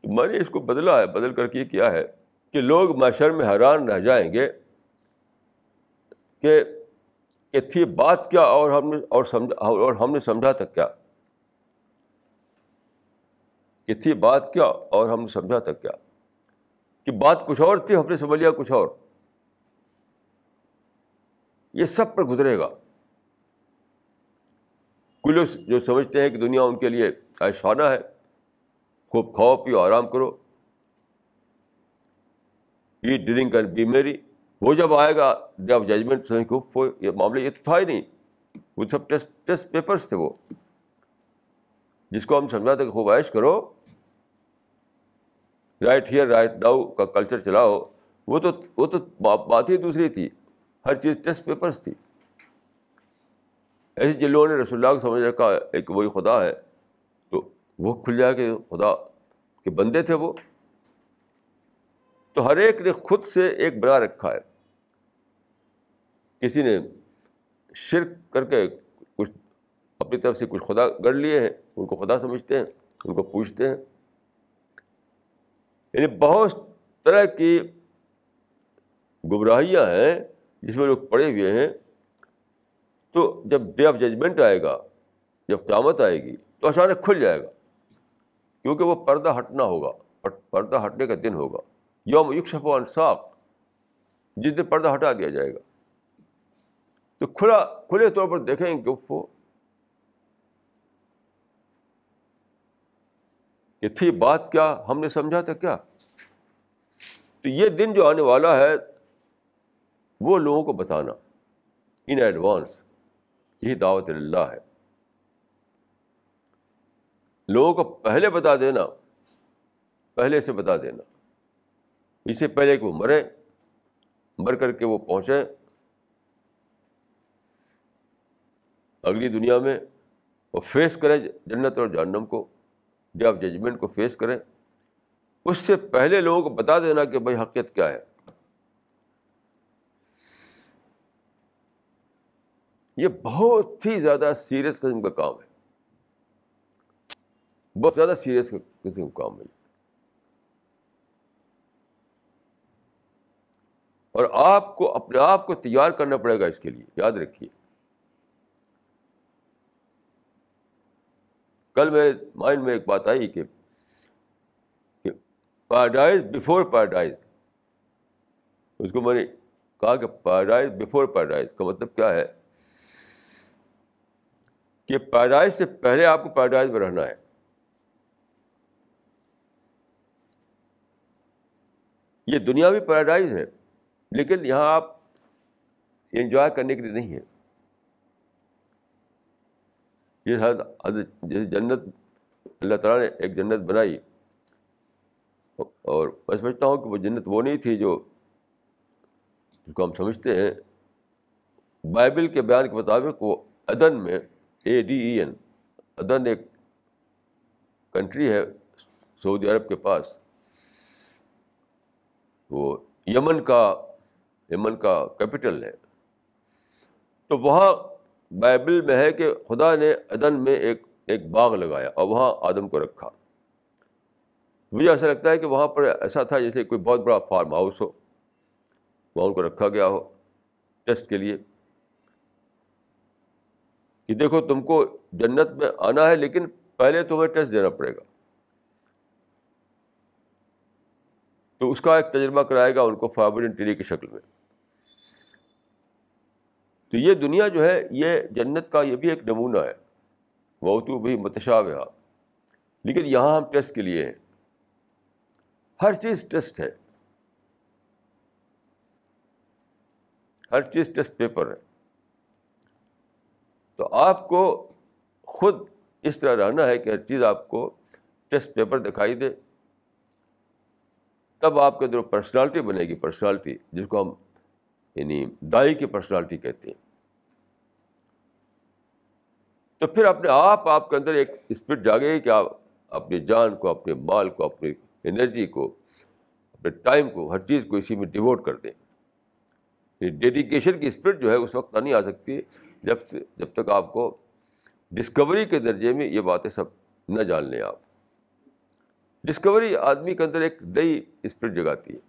तो मैंने इसको बदला है बदल करके किया है कि लोग माशर में हैरान रह जाएंगे कि ये थी बात क्या और हमने और समझा और हमने समझा था क्या कि थी बात क्या और हमने समझा था क्या कि बात कुछ और थी हमने समझ लिया कुछ और ये सब पर गुजरेगा कुछ लोग जो समझते हैं कि दुनिया उनके लिए ऐशाना है खूब खाओ पियो आराम करो ईट ड्रिंक एंड बी मेरी वो जब आएगा जब जजमेंट को ये मामले ये तो था ही नहीं वो सब टेस्ट टेस्ट पेपर्स थे वो जिसको हम समझाते कि खूब ऐश करो राइट हियर राइट नाउ का कल्चर चलाओ वो तो वो तो बा, बात ही दूसरी थी हर चीज़ टेस्ट पेपर्स थी ऐसे जिन लोगों ने रसोल्ला को समझ रखा एक वही खुदा है तो वो खुल जाए कि खुदा के बंदे थे वो तो हर एक ने खुद से एक बना रखा है किसी ने शिर करके कुछ अपनी तरफ से कुछ खुदा गढ़ लिए हैं उनको खुदा समझते हैं उनको पूछते हैं यानी बहुत तरह की गुमराहियाँ हैं जिसमें लोग पड़े हुए हैं तो जब डे ऑफ जजमेंट आएगा जब क्यामत आएगी तो अचानक खुल जाएगा क्योंकि वो पर्दा हटना होगा पर्दा हटने का दिन होगा योम युक्षफान साक जिस दिन पर्दा हटा दिया जाएगा तो खुला खुले तौर पर देखेंगे कि वो ये थी बात क्या हमने समझा था क्या तो ये दिन जो आने वाला है वो लोगों को बताना इन एडवांस यही दावत अल्लाह है लोगों को पहले बता देना पहले से बता देना इससे पहले कि वो मरे मर करके वो पहुँचे अगली दुनिया में वो फेस करें जन्नत और जहनम को जब ऑफ जजमेंट को फेस करें उससे पहले लोगों को बता देना कि भाई हकीकत क्या है ये बहुत ही ज़्यादा सीरियस किस्म का काम है बहुत ज़्यादा सीरियस किस्म का काम है और आपको अपने आप को तैयार करना पड़ेगा इसके लिए याद रखिए कल मेरे माइंड में एक बात आई कि, पैराडाइज बिफोर पैराडाइज उसको मैंने कहा कि पैराडाइज बिफोर पैराडाइज का मतलब क्या है कि पैराडाइज से पहले आपको पैराडाइज में रहना है ये भी पैराडाइज है लेकिन यहाँ आप एंजॉय करने के लिए नहीं है ये जैसे जन्नत अल्लाह ताला ने एक जन्नत बनाई और मैं समझता हूँ कि वो जन्नत वो नहीं थी जो जिसको हम समझते हैं बाइबल के बयान के मुताबिक वो अदन में ए डी ई एन अदन एक कंट्री है सऊदी अरब के पास वो यमन का यमन का कैपिटल है तो वहाँ बाइबल में है कि खुदा ने अदन में एक एक बाग लगाया और वहाँ आदम को रखा मुझे ऐसा लगता है कि वहाँ पर ऐसा था जैसे कोई बहुत बड़ा फार्म हाउस हो वहाँ उनको रखा गया हो टेस्ट के लिए कि देखो तुमको जन्नत में आना है लेकिन पहले तुम्हें टेस्ट देना पड़ेगा तो उसका एक तजर्बा कराएगा उनको फाइबर इंटेरी की शक्ल में तो ये दुनिया जो है ये जन्नत का ये भी एक नमूना है वहतु भी मतशाव है लेकिन यहाँ हम टेस्ट के लिए हैं हर चीज़ टेस्ट है हर चीज़ टेस्ट पेपर है तो आपको खुद इस तरह रहना है कि हर चीज़ आपको टेस्ट पेपर दिखाई दे तब आपके अंदर पर्सनालिटी बनेगी पर्सनालिटी जिसको हम यानी दाई की पर्सनालिटी कहते हैं तो फिर अपने आप आपके अंदर एक स्पिरिट जागे कि आप अपनी जान को अपने माल को अपनी एनर्जी को अपने टाइम को हर चीज़ को इसी में डिवोट कर दें ये डेडिकेशन की स्पिरिट जो है उस वक्त नहीं आ सकती जब जब तक आपको डिस्कवरी के दर्जे में ये बातें सब न जान लें आप डिस्कवरी आदमी के अंदर एक नई स्पिरिट जगाती है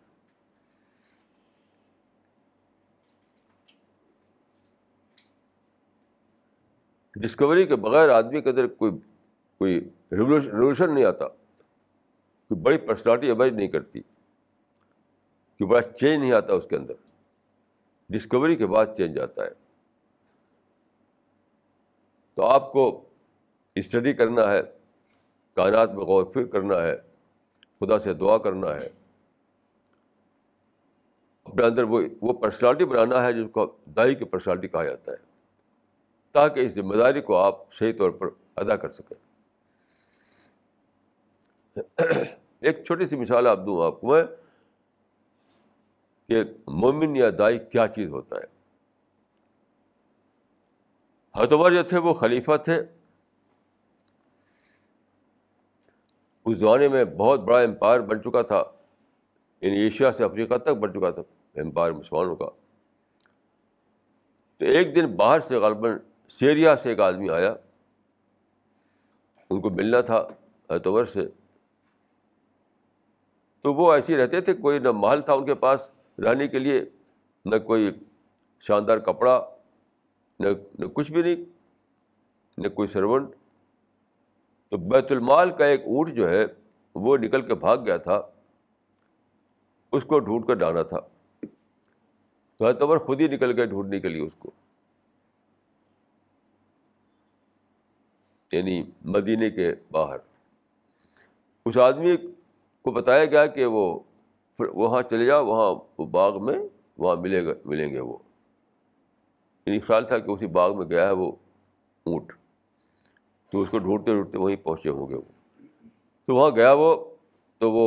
डिस्कवरी के बगैर आदमी के अंदर कोई कोई रेवोल्यूशन नहीं आता कोई बड़ी पर्सनालिटी अवैध नहीं करती कि बड़ा चेंज नहीं आता उसके अंदर डिस्कवरी के बाद चेंज आता है तो आपको स्टडी करना है कायनात में गौर फिर करना है खुदा से दुआ करना है अपने अंदर वो वो पर्सनैलिटी बनाना है जिसको दाई की पर्सनैलिटी कहा जाता है ताकि इस जिम्मेदारी को आप सही तौर पर अदा कर सकें एक छोटी सी मिसाल आप दूँ आपको मैं कि मोमिन या दाई क्या चीज़ होता है हतवर जो थे वो खलीफा थे उस ज़माने में बहुत बड़ा एम्पायर बन चुका था इन एशिया से अफ्रीका तक बन चुका था एम्पायर मुसलमानों का तो एक दिन बाहर से गलबन सीरिया से एक आदमी आया उनको मिलना था ऐतवर से तो वो ऐसे रहते थे कोई न महल था उनके पास रहने के लिए न कोई शानदार कपड़ा न न कुछ भी नहीं न कोई सर्वेंट तो बैतुलमाल का एक ऊँट जो है वो निकल के भाग गया था उसको ढूंढ कर डाला था तो हतवर खुद ही निकल गए ढूंढने के लिए उसको यानी मदीने के बाहर उस आदमी को बताया गया कि वो वहाँ चले जाओ वहाँ वो बाग में वहाँ मिलेगा मिलेंगे वो यानी ख्याल था कि उसी बाग में गया है वो ऊँट तो उसको ढूंढते ढूंढते वहीं पहुँचे होंगे वो तो वहाँ गया वो तो वो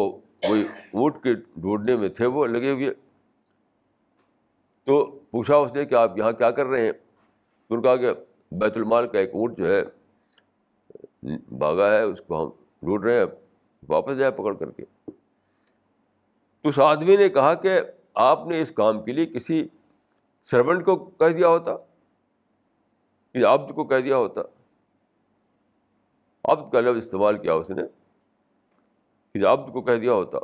वही ऊँट के ढूंढने में थे वो लगे हुए तो पूछा उसने कि आप यहाँ क्या कर रहे हैं तो उनका कि बैतुलमाल का एक ऊँट जो है भागा है उसको हम ढूंढ रहे हैं वापस जाए पकड़ करके उस आदमी ने कहा कि आपने इस काम के लिए किसी सर्वेंट को कह दिया होता किसी अब्द को कह दिया होता अब्द का लफ्ज़ इस्तेमाल किया उसने किसी अब्द को कह दिया होता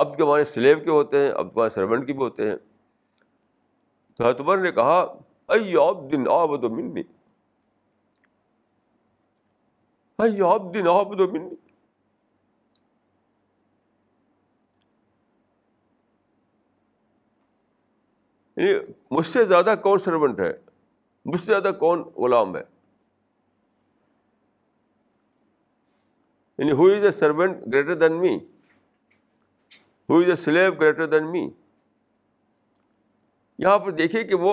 अब्द के हमारे स्लेव के होते हैं अब्द हमारे सर्वेंट के भी होते हैं तो हतमर ने कहा अब दिन आबद मिन्नी هيا عبد عبد مني मुझसे ज़्यादा कौन सर्वेंट है मुझसे ज़्यादा कौन गुलाम है यानी who is a servant greater than me who is a slave greater than me यहाँ पर देखिए कि वो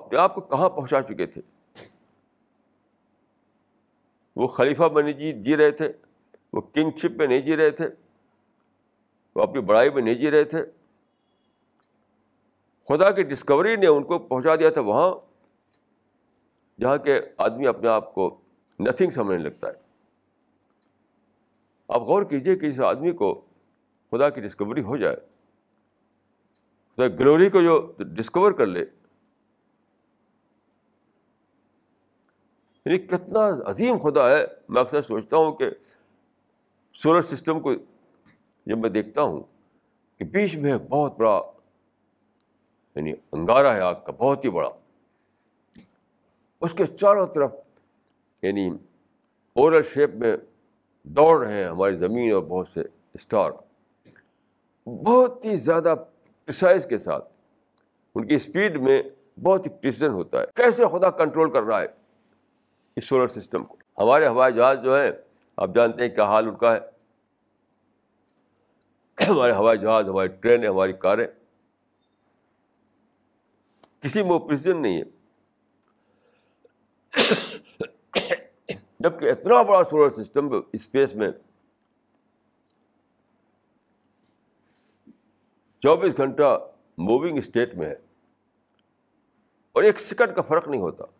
अपने आप को कहाँ पहुँचा चुके थे वो खलीफा बने जी जी रहे थे वो किंगशिप में नहीं जी रहे थे वो अपनी बड़ाई में नहीं जी रहे थे खुदा की डिस्कवरी ने उनको पहुंचा दिया था वहाँ जहाँ के आदमी अपने आप को नथिंग समझने लगता है आप गौर कीजिए कि इस आदमी को खुदा की डिस्कवरी हो जाए खुदा ग्लोरी को जो डिस्कवर कर ले यानी कितना अजीम खुदा है मैं अक्सर सोचता हूँ कि सोलर सिस्टम को जब मैं देखता हूँ कि बीच में एक बहुत बड़ा यानी अंगारा है आग का बहुत ही बड़ा उसके चारों तरफ यानी ओरल शेप में दौड़ रहे हैं हमारी ज़मीन और बहुत से स्टार बहुत ही ज़्यादा प्रिसाइज के साथ उनकी स्पीड में बहुत ही प्रिसन होता है कैसे खुदा कंट्रोल कर रहा है इस सोलर सिस्टम को हमारे हवाई जहाज़ जो है आप जानते हैं क्या हाल उनका है हमारे हवाई जहाज़ हमारी ट्रेन है हमारी कारें किसी में ओप्रिजन नहीं है जबकि इतना बड़ा सोलर सिस्टम स्पेस में 24 घंटा मूविंग स्टेट में है और एक सेकंड का फर्क नहीं होता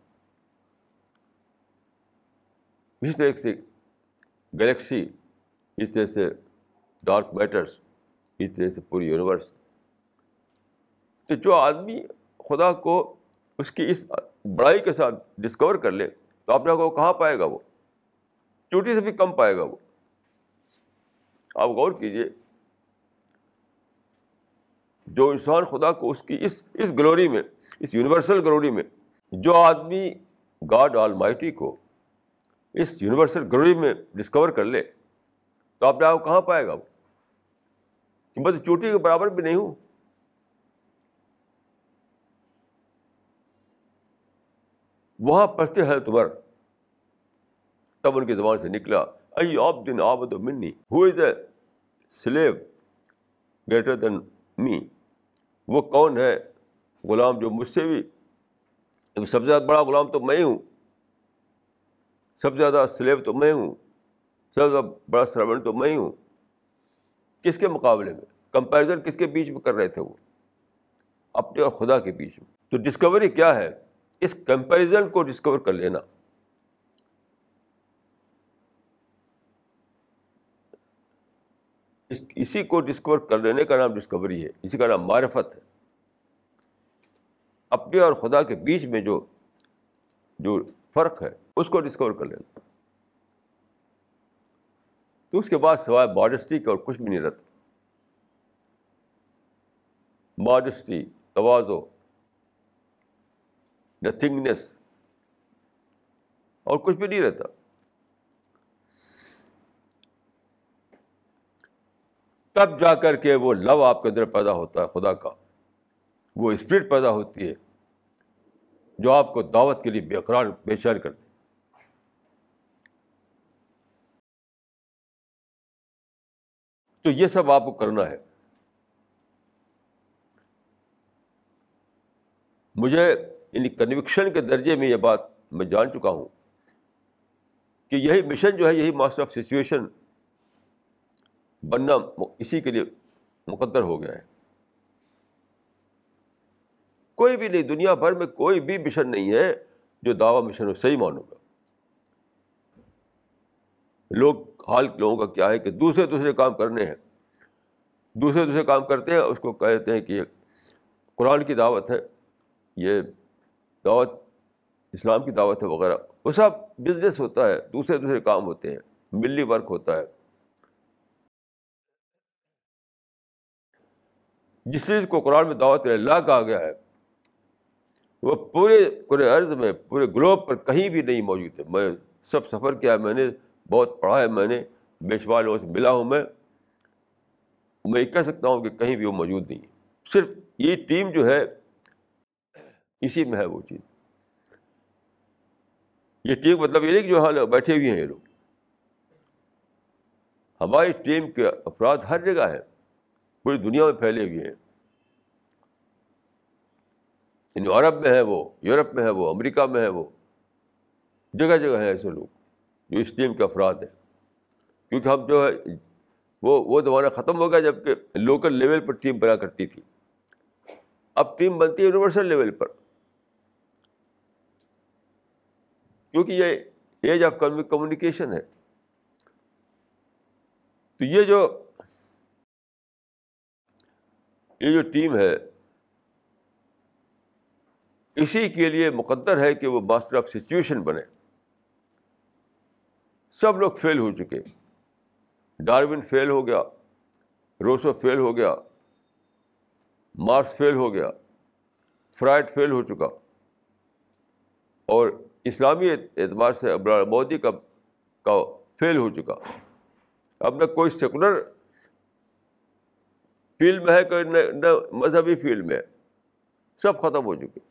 इसी तरह से गैलेक्सी इस तरह से डार्क मैटर्स इस तरह से पूरी यूनिवर्स तो जो आदमी खुदा को उसकी इस बड़ाई के साथ डिस्कवर कर ले तो आप लोगों को कहाँ पाएगा वो चोटी से भी कम पाएगा वो आप गौर कीजिए जो इंसान खुदा को उसकी इस इस ग्लोरी में इस यूनिवर्सल ग्लोरी में जो आदमी गॉड ऑल को इस यूनिवर्सल ग्लोरी में डिस्कवर कर ले तो अपने आप कहाँ पाएगा वो कि मैं तो चोटी के बराबर भी नहीं हूं वहां पढ़ते हैं तुमर तब उनकी जबान से निकला अई ऑफ दिन ऑब द मिन्नी who is a slave greater than me वो कौन है गुलाम जो मुझसे भी सबसे ज़्यादा बड़ा गुलाम तो मैं ही हूँ सबसे ज़्यादा स्लेव तो मैं हूँ सबसे ज़्यादा बड़ा श्रवण तो मैं हूँ किसके मुकाबले में कंपैरिजन किसके बीच में कर रहे थे वो अपने और खुदा के बीच में तो डिस्कवरी क्या है इस कंपैरिजन को डिस्कवर कर लेना इस, इसी को डिस्कवर कर लेने का नाम डिस्कवरी है इसी का नाम मारफत है अपने और खुदा के बीच में जो जो फ़र्क है उसको डिस्कवर कर लेना तो उसके बाद सवाल मॉडस्टी का और कुछ भी नहीं रहता मॉडस्टी तोज़ो थिंगनेस और कुछ भी नहीं रहता तब जा कर के वो लव आपके अंदर पैदा होता है खुदा का वो स्पिरिट पैदा होती है जो आपको दावत के लिए बेकरार बेचैन करती तो ये सब आपको करना है मुझे इन कन्विक्शन के दर्जे में ये बात मैं जान चुका हूं कि यही मिशन जो है यही मास्टर ऑफ सिचुएशन बनना इसी के लिए मुकद्दर हो गया है कोई भी नहीं दुनिया भर में कोई भी मिशन नहीं है जो दावा मिशन हो सही मानूंगा लोग हाल लोगों का क्या है कि दूसरे दूसरे काम करने हैं दूसरे दूसरे काम करते हैं उसको कहते हैं कि कुरान की दावत है ये दावत इस्लाम की दावत है वगैरह वो सब बिजनेस होता है दूसरे दूसरे काम होते हैं मिली वर्क होता है जिस चीज़ को कुरान में दावत लाख आ गया है वो पूरे पूरे अर्ज में पूरे ग्लोब पर कहीं भी नहीं मौजूद है मैं सब सफ़र किया मैंने बहुत पढ़ा है मैंने बेशुमार लोगों मिला हूँ मैं मैं ये कह सकता हूँ कि कहीं भी वो मौजूद नहीं सिर्फ ये टीम जो है इसी में है वो चीज़ ये टीम मतलब ये नहीं कि जो हाँ बैठे हुए हैं ये लोग हमारी टीम के अफराद हर जगह हैं पूरी दुनिया में फैले हुए हैं इन अरब में है वो यूरोप में है वो अमेरिका में है वो जगह जगह हैं ऐसे लोग जो इस टीम के अफराद हैं क्योंकि हम जो है वो वो ज़माना ख़त्म हो गया जबकि लोकल लेवल पर टीम बना करती थी अब टीम बनती है यूनिवर्सल लेवल पर क्योंकि ये एज ऑफ कम्युनिकेशन है तो ये जो ये जो टीम है इसी के लिए मुकद्दर है कि वो मास्टर ऑफ सिचुएशन बने सब लोग फेल हो चुके डार्विन फेल हो गया रोसो फेल हो गया मार्स फेल हो गया फ्राइड फेल हो चुका और इस्लामी एतबार से अब मोदी का का फेल हो चुका अब न कोई सेकुलर फील्ड में है कोई न मजहबी फील्ड में है सब ख़त्म हो चुके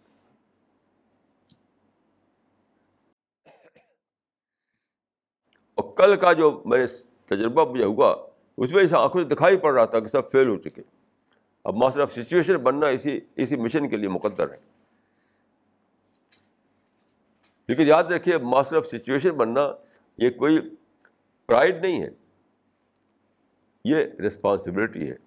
कल का जो मेरे तजर्बा मुझे हुआ उसमें इस आंखों से दिखाई पड़ रहा था कि सब फेल हो चुके अब मास्टर ऑफ सिचुएशन बनना इसी इसी मिशन के लिए मुकद्दर है लेकिन याद रखिए मास्टर ऑफ सिचुएशन बनना ये कोई प्राइड नहीं है ये रिस्पॉन्सिबिलिटी है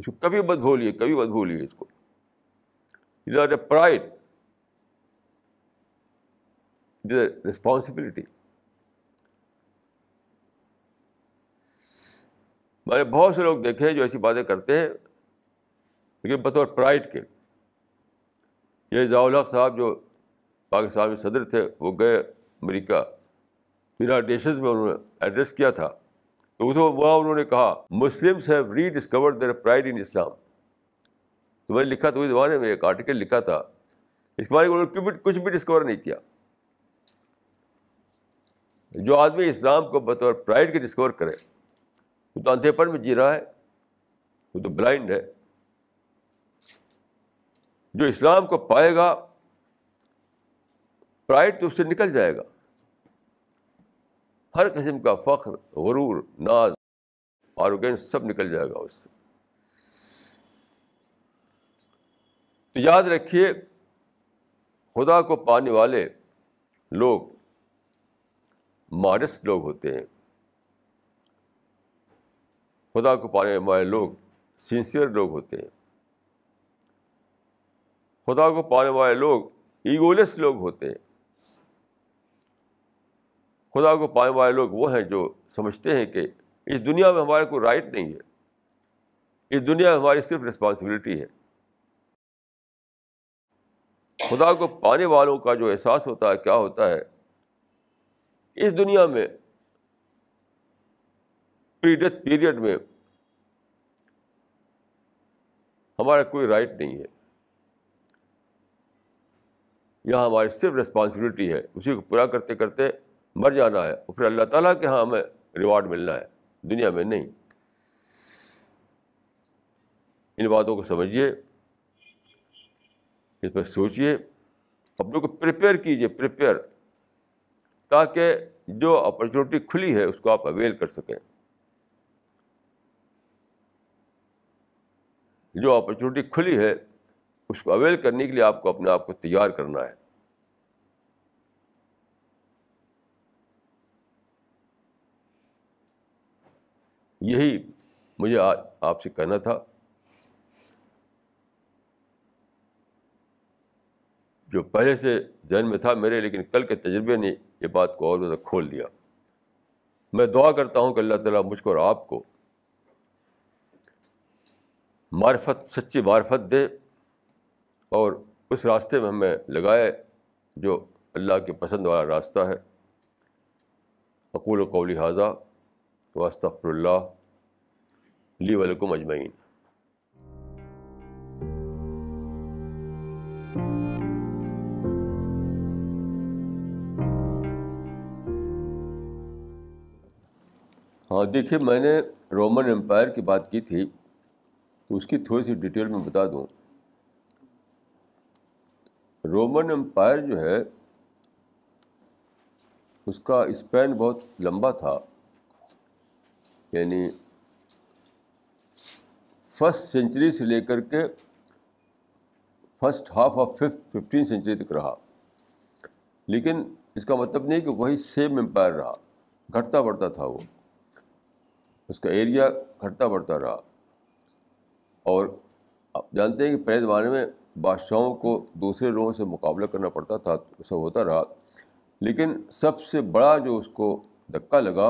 इसको कभी मत भूलिए कभी मत भूलिए इसको प्राइड the responsibility. मैंने बहुत से लोग देखे हैं जो ऐसी बातें करते हैं लेकिन बतौर प्राइड के ये जाउलहक साहब जो पाकिस्तान में सदर थे वो गए अमेरिका यूनाइटेड नेशन में उन्होंने एड्रेस किया था तो उधर वहाँ उन्होंने कहा Muslims have rediscovered their pride in Islam तो मैंने लिखा तो उस ज़माने में एक आर्टिकल लिखा था इसके बारे में उन्होंने कुछ भी डिस्कवर नहीं किया जो आदमी इस्लाम को बतौर प्राइड के डिस्कवर करे वो तो अंधेपन में जी रहा है वो तो ब्लाइंड है जो इस्लाम को पाएगा प्राइड तो उससे निकल जाएगा हर किस्म का फ़ख्र गरूर नाज आरोगेंस सब निकल जाएगा उससे तो याद रखिए खुदा को पाने वाले लोग मॉडस्ट लोग होते हैं खुदा को पाने वाले लोग सिंसियर लोग होते हैं खुदा को पाने वाले लोग ईगोलेस लोग होते हैं खुदा को पाने वाले लोग वो हैं जो समझते हैं कि इस दुनिया में हमारे कोई राइट नहीं है इस दुनिया में हमारी सिर्फ रिस्पॉन्सिबिलिटी है खुदा को पाने वालों का जो एहसास होता है क्या होता है इस दुनिया में प्री डेथ पीरियड में हमारा कोई राइट नहीं है यह हमारी सिर्फ रिस्पॉन्सिबिलिटी है उसी को पूरा करते करते मर जाना है और फिर अल्लाह ताला के यहाँ हमें रिवार्ड मिलना है दुनिया में नहीं इन बातों को समझिए इस पर सोचिए अपने को प्रिपेयर कीजिए प्रिपेयर ताकि जो अपॉर्चुनिटी खुली है उसको आप अवेल कर सकें जो अपॉर्चुनिटी खुली है उसको अवेल करने के लिए आपको अपने आप को तैयार करना है यही मुझे आज आपसे कहना था जो पहले से जन्म था मेरे लेकिन कल के तजुर्बे ने ये बात को और ज़्यादा खोल दिया मैं दुआ करता हूँ कि अल्लाह ताला मुझको और आपको मार्फत सच्ची मार्फत दे और उस रास्ते में हमें लगाए जो अल्लाह के पसंद वाला रास्ता है अकूल कौली हाजा वास्तफ़ल्ला ली वलकुम अजमैन हाँ देखिए मैंने रोमन एम्पायर की बात की थी तो उसकी थोड़ी सी डिटेल में बता दूँ रोमन एम्पायर जो है उसका स्पेन बहुत लंबा था यानी फर्स्ट सेंचुरी से लेकर के first half of fifth fifteen century तक रहा लेकिन इसका मतलब नहीं कि वही सेम एम्पायर रहा घटता बढ़ता था वो उसका एरिया घटता बढ़ता रहा और आप जानते हैं कि पहले ज़माने में बादशाहों को दूसरे लोगों से मुकाबला करना पड़ता था तो सब होता रहा लेकिन सबसे बड़ा जो उसको धक्का लगा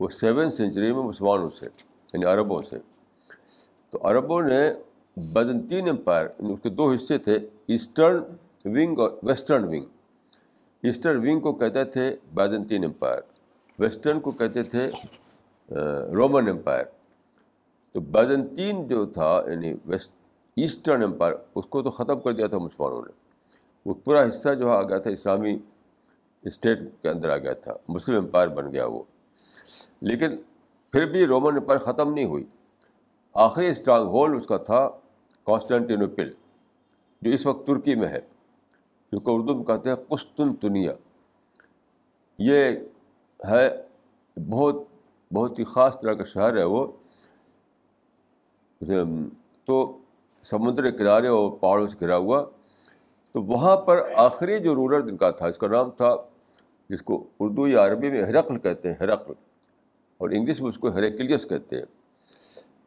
वो सेवन सेंचुरी में मुसलमानों से यानी अरबों से तो अरबों ने बदंतीन एम्पायर उसके दो हिस्से थे ईस्टर्न विंग और वेस्टर्न विंग ईस्टर्न विंग को कहते थे बैजेंटीन एम्पायर वेस्टर्न को कहते थे रोमन एम्पायर तो बैजेंटीन जो था यानी वेस्ट ईस्टर्न एम्पायर उसको तो ख़त्म कर दिया था मुसलमानों ने वो पूरा हिस्सा जो आ गया था इस्लामी स्टेट के अंदर आ गया था मुस्लिम एम्पायर बन गया वो लेकिन फिर भी रोमन एम्पायर ख़त्म नहीं हुई आखिरी स्ट्रांग होल्ड उसका था कॉन्स्टेंटिनोपिल जो इस वक्त तुर्की में है जिसको उर्दू में कहते हैं कुस्तुन दुनिया ये है बहुत बहुत ही ख़ास तरह का शहर है वो तो समुद्र के किनारे और पहाड़ों से घिरा हुआ तो वहाँ पर आखिरी जो रूलर जिनका था इसका नाम था जिसको उर्दू या अरबी में हरकल कहते हैं हरकल और इंग्लिश में उसको हरेकिलियस कहते हैं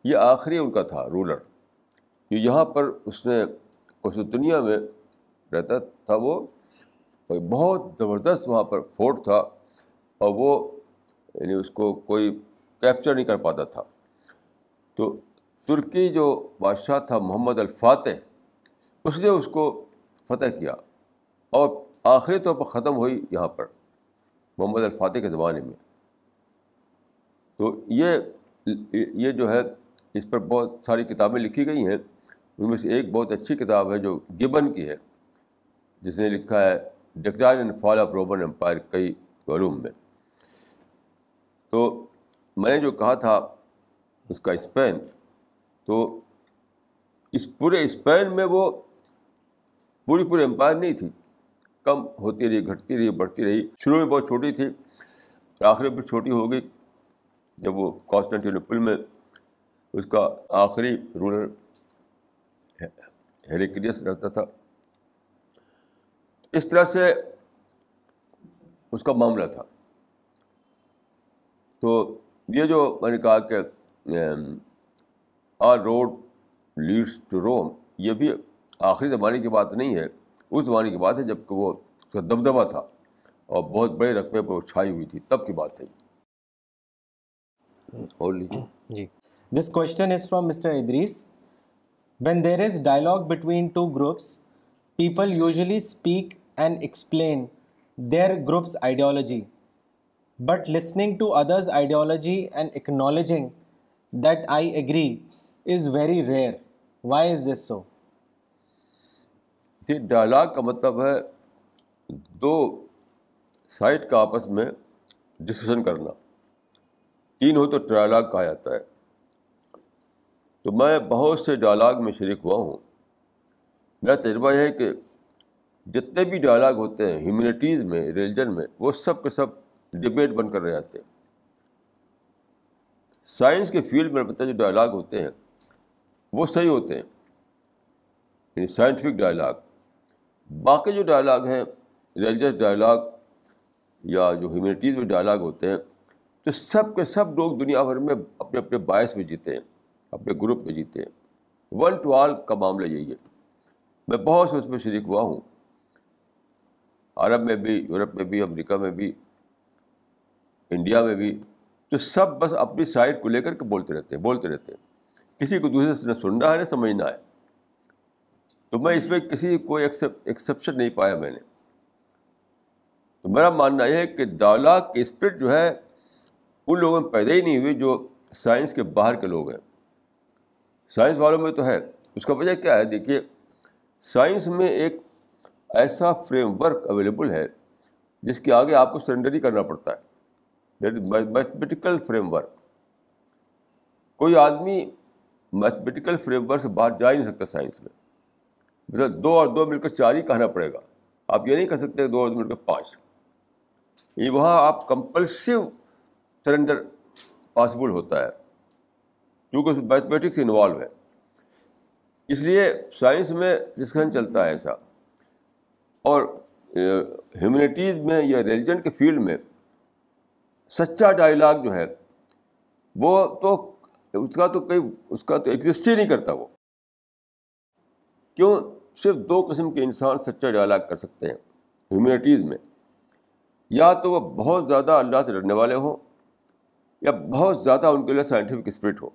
ये आखिरी उनका था रूलर जो यहाँ पर उसने उस दुनिया में रहता था वो बहुत ज़बरदस्त वहाँ पर फोर्ट था और वो यानी उसको कोई कैप्चर नहीं कर पाता था तो तुर्की जो बादशाह था मोहम्मद अल्फ़ातह उसने उसको फतह किया और आखिरी तौर पर ख़त्म हुई यहाँ पर मोहम्मद अल्फ़ातह के ज़माने में तो ये ये जो है इस पर बहुत सारी किताबें लिखी गई हैं उनमें से एक बहुत अच्छी किताब है जो गिबन की है जिसने लिखा है decline and fall of Roman empire कई वलूम में तो मैंने जो कहा था उसका स्पेन तो इस पूरे स्पेन में वो पूरी पूरी एम्पायर नहीं थी कम होती रही घटती रही बढ़ती रही शुरू में बहुत छोटी थी आखिर में छोटी हो गई जब वो कॉन्स्टेंटिनोपल में उसका आखिरी रूलर हेरिक्रियस रहता था इस तरह से उसका मामला था तो ये जो मैंने कहा कि are road leads to Rome ये भी आखिरी ज़माने की बात नहीं है उस ज़माने की बात है जबकि वो उसका दबदबा था और बहुत बड़े रकबे पर छाई हुई थी तब की बात है हम्म। और लीजिए जी this question is from Mister Idris when there is dialogue between two groups people usually speak and explain their group's ideology but listening to others ideology and acknowledging that I agree is very rare why is this so ये dialogue का मतलब है दो side का आपस में discussion करना तीन हो तो डायलॉग कहा जाता है तो मैं बहुत से डायलॉग में शरीक हुआ हूँ मेरा तजर्बा यह है कि जितने भी डायलॉग होते हैं ह्यूमनिटीज़ में रिलीजन में वो सब के सब डिबेट बन कर रह जाते हैं साइंस के फील्ड में पता जो डायलॉग होते हैं वो सही होते हैं यानी साइंटिफिक डायलॉग बाकी जो डायलॉग हैं रिलीजस डायलॉग या जो ह्यूमनिटीज़ में डायलॉग होते हैं तो सब के सब लोग दुनिया भर में अपने अपने बायस में जीते हैं अपने ग्रुप में जीते हैं वन टू ऑल का मामला यही है मैं बहुत से उसमें शरीक हुआ हूँ अरब में भी यूरोप में भी अमेरिका में भी इंडिया में भी तो सब बस अपनी साइड को लेकर के बोलते रहते हैं बोलते रहते हैं किसी को दूसरे से न सुनना है न समझना है तो मैं इसमें किसी को एक्सेप्शन नहीं पाया मैंने तो मेरा मानना यह है कि डाला की स्प्रिट जो है उन लोगों में पैदा ही नहीं हुई जो साइंस के बाहर के लोग हैं साइंस वालों में तो है उसका वजह क्या है देखिए साइंस में एक ऐसा फ्रेमवर्क अवेलेबल है जिसके आगे आपको सरेंडर ही करना पड़ता है दैट इज मैथमेटिकल फ्रेमवर्क कोई आदमी मैथमेटिकल फ्रेमवर्क से बाहर जा ही नहीं सकता साइंस में मतलब दो और दो मिलकर चार ही कहना पड़ेगा आप ये नहीं कह सकते दो और दो मिलकर पाँच ये वहाँ आप कंपल्सिव सरेंडर पॉसिबल होता है क्योंकि उसमें मैथमेटिक्स इन्वॉल्व है इसलिए साइंस में डिस्कशन चलता है ऐसा और ह्यूमनिटीज़ में या रिलीजन के फील्ड में सच्चा डायलॉग जो है वो तो उसका तो कई उसका तो एग्जिस्ट ही नहीं करता वो क्यों सिर्फ दो किस्म के इंसान सच्चा डायलॉग कर सकते हैं ह्यूमनिटीज़ में या तो वह बहुत ज़्यादा अल्लाह से डरने वाले हों या बहुत ज़्यादा उनके लिए साइंटिफिक स्प्रिट हो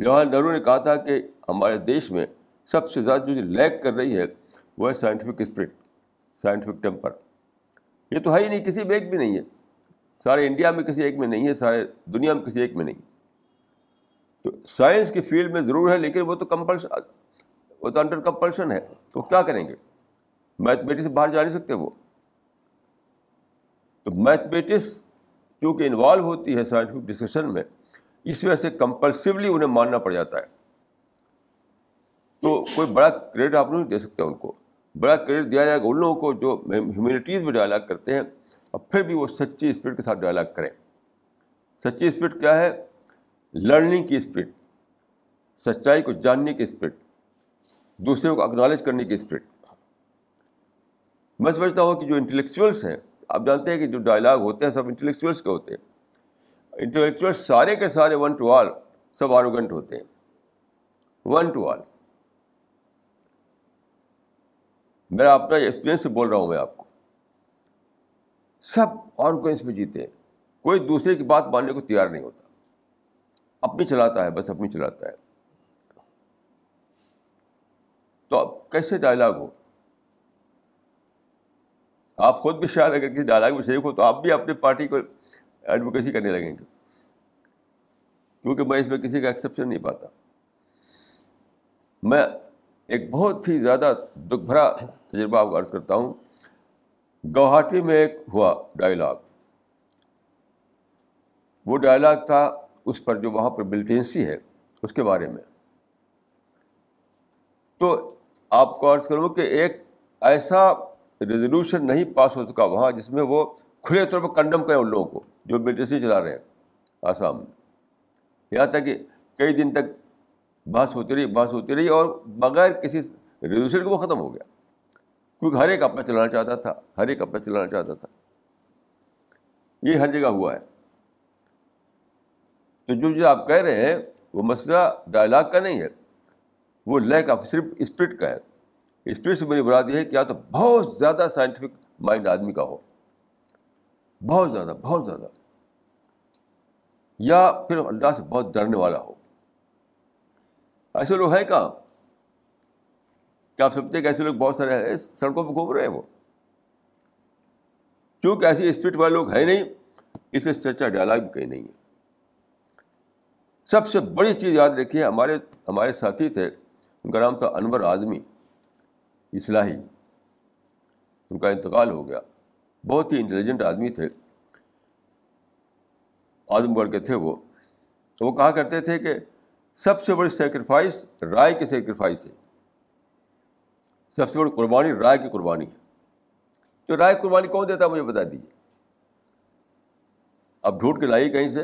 जवाहरलाल नेहरू ने कहा था कि हमारे देश में सबसे ज़्यादा जो लैग कर रही है वह साइंटिफिक स्प्रिट साइंटिफिक टेम्पर ये तो है ही नहीं किसी में एक भी नहीं है सारे इंडिया में किसी एक में नहीं है सारे दुनिया में किसी एक में नहीं तो साइंस की फील्ड में ज़रूर है लेकिन वो तो कंपल्सन वो तो अंडर कंपल्सन है तो क्या करेंगे मैथमेटिक्स बाहर जा नहीं सकते वो तो मैथमेटिक्स क्योंकि इन्वॉल्व होती है साइंटिफिक डिस्कशन में इस वजह से कंपल्सिवली उन्हें मानना पड़ जाता है तो कोई बड़ा क्रेडिट आप नहीं दे सकते उनको बड़ा क्रेडिट दिया जाएगा उन लोगों को जो ह्यूमिनिटीज़ में डायलाग करते हैं और फिर भी वो सच्ची स्पिरिट के साथ डायलाग करें सच्ची स्पिरिट क्या है लर्निंग की स्पिरिट सच्चाई को जानने की स्पिरिट दूसरे को अक्नॉलेज करने की स्पिरिट मैं समझता हूँ कि जो इंटेलेक्चुअल्स हैं आप जानते हैं कि जो डायलॉग होते हैं सब इंटेलेक्चुअल्स के होते हैं इंटेलेक्चुअल्स सारे के सारे वन टू ऑल सब आरोगेंट होते हैं वन टू ऑल मेरा अपना एक्सपीरियंस से बोल रहा हूँ मैं आपको सब ऑर्गेन्स में जीते हैं कोई दूसरे की बात मानने को तैयार नहीं होता अपनी चलाता है बस अपनी चलाता है तो अब कैसे डायलॉग हो आप खुद भी शायद अगर किसी डायलॉग में शरीक हो तो आप भी अपनी पार्टी को एडवोकेसी करने लगेंगे क्योंकि मैं इसमें किसी का एक्सेप्शन नहीं पाता मैं एक बहुत ही ज़्यादा दुख भरा तजर्बा आपको अर्ज़ करता हूँ गुवाहाटी में एक हुआ डायलाग वो डायलाग था उस पर जो वहाँ पर बिल्टेंसी है उसके बारे में तो आपको अर्ज़ करूँ कि एक ऐसा रेजोल्यूशन नहीं पास हो चुका वहाँ जिसमें वो खुले तौर पर कंडम करें उन लोगों को जो बिल्टेंसी चला रहे हैं आसाम में यहाँ तक कि कई दिन तक बहस होती रही बहस होती रही और बगैर किसी रेजोल्यूशन के वो ख़त्म हो गया क्योंकि हर एक अपना चलाना चाहता था हर एक अपना चलाना चाहता था ये हर जगह हुआ है तो जो जो आप कह रहे हैं वो मसला डायलाग का नहीं है वो लैक ऑफ सिर्फ स्प्रिट का है स्प्रिट से मेरी बुराद यह है कि तो बहुत ज़्यादा साइंटिफिक माइंड आदमी का हो बहुत ज़्यादा बहुत ज़्यादा या फिर अल्लाह से बहुत डरने वाला हो ऐसे लोग हैं कहाँ क्या आप सोचते हैं कि ऐसे लोग बहुत सारे हैं सड़कों पर घूम रहे हैं वो क्योंकि ऐसे स्पीड वाले लोग हैं नहीं इसे सच्चा डायलॉग भी कहीं नहीं है सबसे बड़ी चीज़ याद रखिए हमारे हमारे साथी थे उनका नाम था अनवर आदमी इसलाही उनका इंतकाल हो गया बहुत ही इंटेलिजेंट आदमी थे आजमगढ़ के थे वो वो कहा करते थे कि सबसे बड़ी सेक्रीफाइस राय की सेक्रीफाइस है सबसे बड़ी कुर्बानी राय की कुर्बानी है तो राय कुर्बानी कौन देता है मुझे बता दीजिए अब ढूंढ के लाइए कहीं से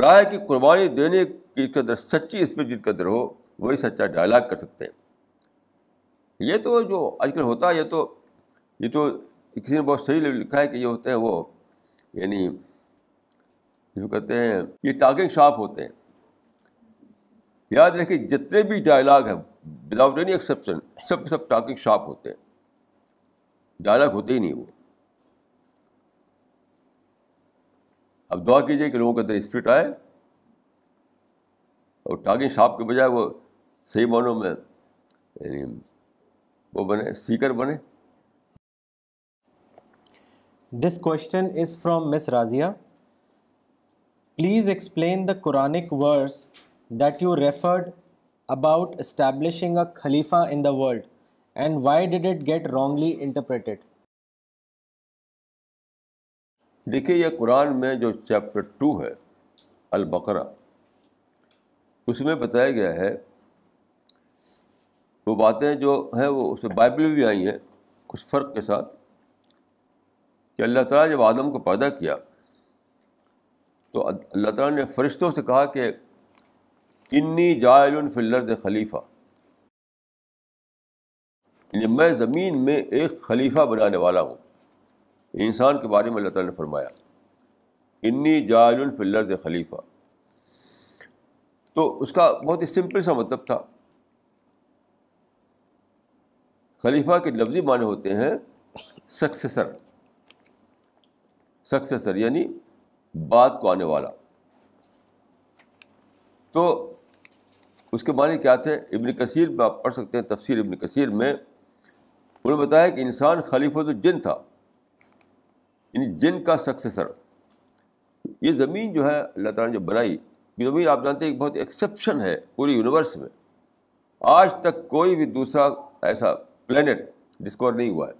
राय की कुर्बानी देने की कदर सच्ची इसमें जिन कदर हो वही सच्चा डायलॉग कर सकते हैं ये तो जो आजकल होता है ये तो ये तो किसी ने बहुत सही लिखा है कि ये होते हैं वो यानी जो कहते हैं ये टाकिंग शॉप होते हैं याद रखिए जितने भी डायलॉग हैं विदाउट एनी एक्सेप्शन सब सब टाकिंग शॉप होते हैं डायलॉग होते ही नहीं वो अब दुआ कीजिए कि लोगों के अंदर स्पिरिट आए और टाकिंग शॉप के बजाय वो सही मानों में वो बने सीकर बने this question is from Miss Razia Please explain the Quranic verse that you referred about establishing a Khalifa in the world and why did it get wrongly interpreted? देखिए यह कुरान में जो चैप्टर टू है अलबकरा उसमें बताया गया है वो बातें जो हैं वो उसमें बाइबल भी आई हैं कुछ फ़र्क के साथ कि अल्लाह ताला जब आदम को पैदा किया तो अल्लाह ताला ने फ़रिश्तों से कहा कि इन्नी जायल फिल्लर्द खलीफ़ा यानी मैं ज़मीन में एक खलीफ़ा बनाने वाला हूँ इंसान के बारे में अल्लाह ताला ने फरमाया इन्नी जायल फिल्लर्द खलीफ़ा तो उसका बहुत ही सिंपल सा मतलब था खलीफा के लफ्जी माने होते हैं सक्सेसर सक्सेसर यानी बाद को आने वाला तो उसके माने क्या थे इबन कसीर में आप पढ़ सकते हैं तफसीर इबन कसीर में उन्होंने बताया कि इंसान खलीफा तो जिन था यानी जिन का सक्सेसर ये ज़मीन जो है अल्लाह ताला ने जो बनाई ये ज़मीन आप जानते हैं एक बहुत एक्सेप्शन है पूरे यूनिवर्स में आज तक कोई भी दूसरा ऐसा प्लेनेट डिस्कवर नहीं हुआ है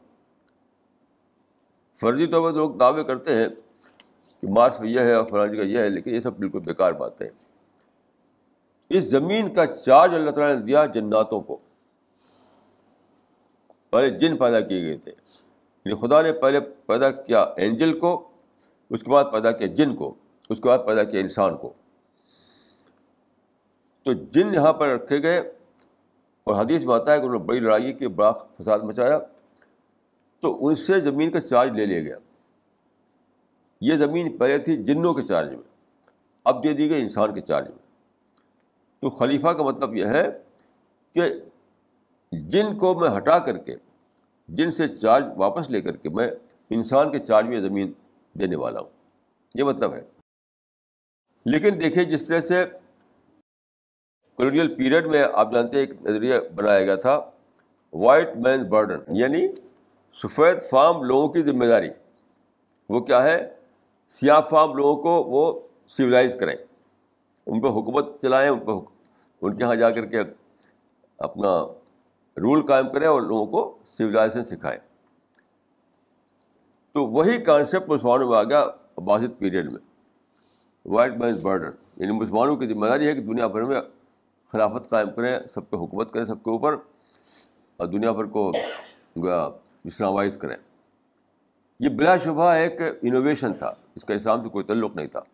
फर्जी तौर पर लोग दावे करते हैं कि मार्स में यह है और फलान जगह यह है लेकिन ये सब बिल्कुल बेकार बातें हैं इस ज़मीन का चार्ज अल्लाह ताला ने दिया जन्नातों को पहले जिन पैदा किए गए थे यानी खुदा ने पहले पैदा किया एंजल को उसके बाद पैदा किया जिन को उसके बाद पैदा किया इंसान को तो जिन यहाँ पर रखे गए और हदीस में आता है कि उन्होंने बड़ी लड़ाई की बड़ा फसाद मचाया तो उनसे ज़मीन का चार्ज ले लिया गया ये ज़मीन पहले थी जिन्नों के चार्ज में अब दे दी गई इंसान के चार्ज में तो खलीफा का मतलब यह है कि जिन को मैं हटा करके जिन से चार्ज वापस ले करके मैं इंसान के चार्ज में ज़मीन देने वाला हूँ ये मतलब है लेकिन देखिए जिस तरह से कॉलोनियल पीरियड में आप जानते हैं एक नज़रिया बनाया गया था वाइट मैन बर्डन यानी सफ़ेद फार्म लोगों की जिम्मेदारी वो क्या है सियाफ फार्म लोगों को वो सिविलाइज करें उन पर हुकूमत चलाएं उन पर उनके यहाँ जा करके अपना रूल कायम करें और लोगों को सिविलाइजेशन सिखाएं तो वही कॉन्सेप्ट मुसलमानों में आ गया अब्बासित पीरियड में वाइट मैन बर्डन यानी मुसलमानों की जिम्मेदारी है कि दुनिया भर में खिलाफत कायम करें सब पे हुकूमत करें सबके ऊपर और दुनिया भर को इस्लामाइज करें ये बिलाशुबा एक इनोवेशन था इसका इस्लाम से कोई तल्लुक़ नहीं था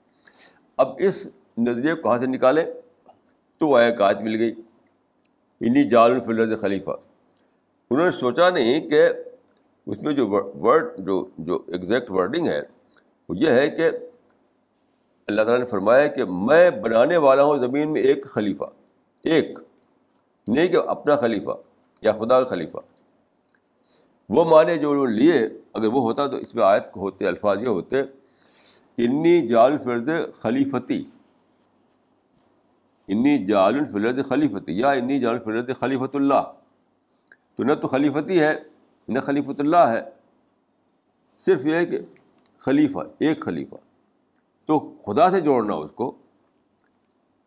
अब इस नज़रिए को कहाँ से निकालें तो आया आयत मिल गई इन्हीं जालफिल खलीफा उन्होंने सोचा नहीं कि उसमें जो वर्ड जो जो एग्जैक्ट वर्डिंग है वो ये है कि अल्लाह ताला ने फरमाया कि मैं बनाने वाला हूँ ज़मीन में एक खलीफा एक नहीं कि अपना खलीफा या खुदा का खलीफा वो माने जो लिए अगर वो होता तो इसमें आयत होते अल्फाज ये होते इन्नी जाल फर्द खलीफती इन्नी जाल फर्द खलीफती या इन्नी जाल फर्द खलीफतुल्ला तो न तो खलीफती है न खलीफतुल्ला है सिर्फ यह है कि खलीफा एक खलीफा तो खुदा से जोड़ना उसको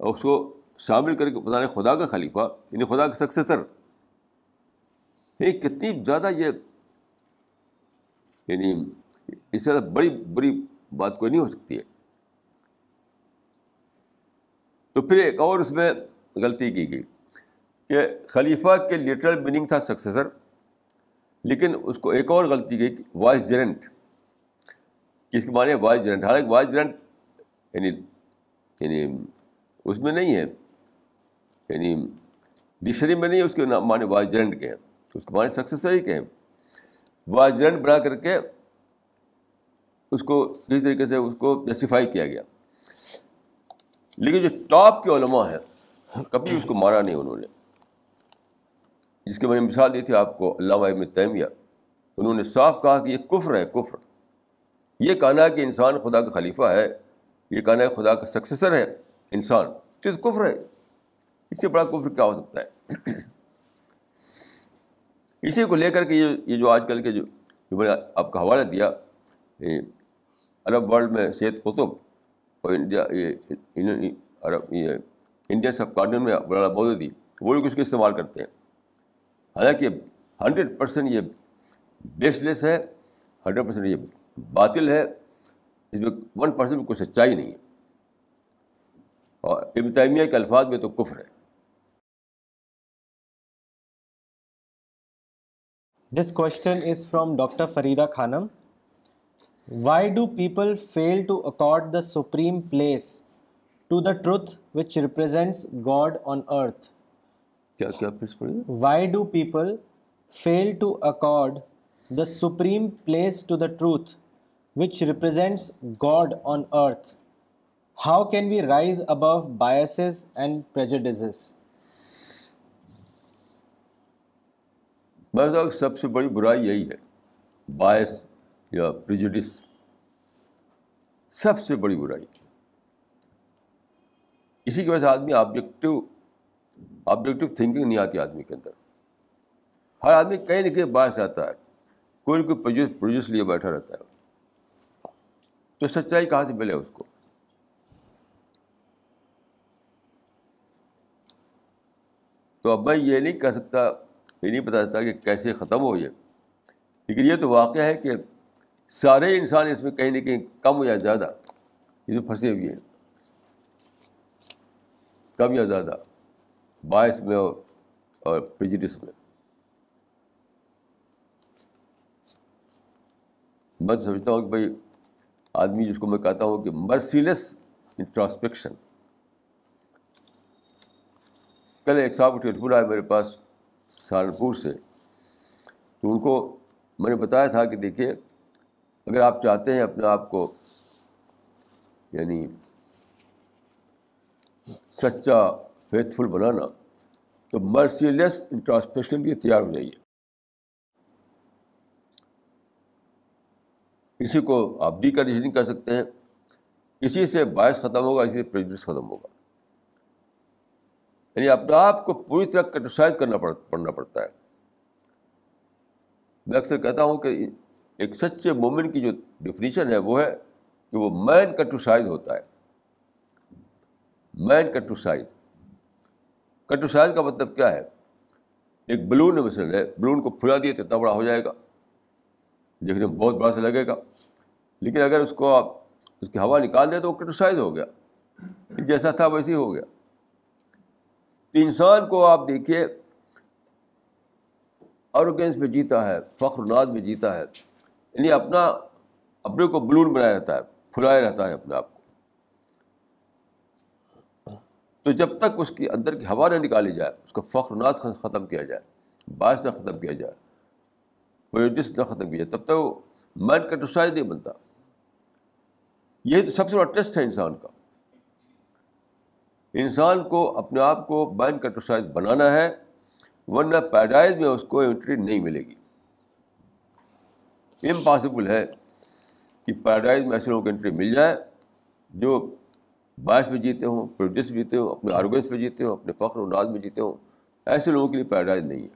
और उसको शामिल करके पता नहीं खुदा का खलीफा यानी खुदा का सक्सेसर ये कितनी ज़्यादा ये यानी इससे ज़्यादा बड़ी बड़ी बात कोई नहीं हो सकती है तो फिर एक और उसमें गलती की गई कि खलीफा के लिटरल मीनिंग था सक्सेसर लेकिन उसको एक और गलती की वाइस जेरेंट किसके माने वाइस जेरेंट हालांकि वाइस जेरेंट यानी यानी उसमें नहीं है यानी डिक्शनरी में नहीं उसके माने वाइस जेरेंट के हैं उसके माने सक्सेसर ही के हैं वाइस जेरेंट बना करके उसको जिस तरीके से उसको जस्टिफाई किया गया लेकिन जो टॉप के ओलमा हैं कभी उसको मारा नहीं उन्होंने जिसके मैंने मिसाल दी थी आपको अल्लाह इबन तैमिया उन्होंने साफ कहा कि ये कुफ्र है कुफ्र ये कहना है कि इंसान खुदा का खलीफा है ये कहना है खुदा का सक्सेसर है इंसान तो ये कुफ्र है इससे बड़ा कुफ्र क्या हो सकता है इसी को लेकर के ये ये जो आजकल के जो मैंने आपका हवाला दिया अरब वर्ल्ड में सैद कुतुब और इंडिया ये अरब ये इंडियन सब कॉन्टिनेंट में बड़ा मोदी वो लोग उसको इस्तेमाल करते हैं हालांकि हंड्रेड परसेंट ये बेसलेस है हंड्रेड परसेंट ये बातिल है इसमें वन परसेंट में कोई सच्चाई नहीं है और इब्तामिया के अल्फाज में तो कुफ्र है this question is from doctor Farida Khanam why do people fail to accord the supreme place to the truth which represents God on earth क्या क्या why do people fail to accord the supreme place to the truth which represents God on earth how can we rise above biases and prejudices सबसे बड़ी बुराई यही है बायस या prejudice सबसे बड़ी बुराई इसी की वजह से आदमी ऑब्जेक्टिव ऑब्जेक्टिव थिंकिंग नहीं आती आदमी के अंदर हर आदमी कहीं ना कहीं बास रहता है कोई ना कोई प्रोड्यूस लिए बैठा रहता है तो सच्चाई कहाँ से मिले उसको तो अब मैं ये नहीं कह सकता ये नहीं बता सकता कि कैसे ख़त्म हो ये लेकिन ये तो वाक़ है कि सारे इंसान इसमें कहीं ना कहीं कम या ज़्यादा इसमें फंसे हुए हैं कम या ज़्यादा बायस में और, और प्रिजिटिस में मैं तो समझता हूँ कि भाई आदमी जिसको मैं कहता हूँ कि मर्सीलेस इंट्रास्पेक्शन कल एक साहब को टेलीफोन आया मेरे पास सहारनपुर से तो उनको मैंने बताया था कि देखिए अगर आप चाहते हैं अपने आप को यानी सच्चा फेथफुल बनाना तो मर्सीलेस इंट्रांसपेक्शन के लिए तैयार हो जाइए इसी को आप डी कंडीशनिंग कर सकते हैं इसी से बायस ख़त्म होगा इसी से प्रेजुडिस ख़त्म होगा यानी अपने आप को पूरी तरह क्रिटिसाइज करना पड़ना पड़ता है मैं अक्सर कहता हूं कि एक सच्चे मोमिन की जो डिफिनीशन है वो है कि वो मैन कटूसाइज होता है मैन कटूसाइज कटूसाइज का मतलब क्या है एक बलून है मिसल है बलून को फुला दिए तो इतना बड़ा हो जाएगा देखने में बहुत बड़ा सा लगेगा लेकिन अगर उसको आप उसकी हवा निकाल दें तो वो कटूसाइज हो गया जैसा था वैसे ही हो गया तो इंसान को आप देखिए और में जीता है फख्र नाज में जीता है यानी अपना अपने को बलून बनाया रहता है फुलाया रहता है अपने आप को तो जब तक उसकी अंदर की हवा ना निकाली जाए उसका फ़ख्रनाज ख़त्म किया जाए बास ना ख़त्म किया जाए प्रोजिस ना ख़त्म किया जाए तब तक वो मन का टुसाइज नहीं बनता यही तो सबसे बड़ा टेस्ट है इंसान का इंसान को अपने आप को माइंड का बनाना है वरना पैदाइश में उसको एंट्री नहीं मिलेगी इम्पॉसिबल है कि पैराडाइज में ऐसे लोगों को एंट्री मिल जाए जो बायस में जीते हों प्रोजेस में जीते हों अपने आरोगेंस में जीते हों अपने फ़ख्र और नाज में जीते हों ऐसे लोगों के लिए पैराडाइज नहीं है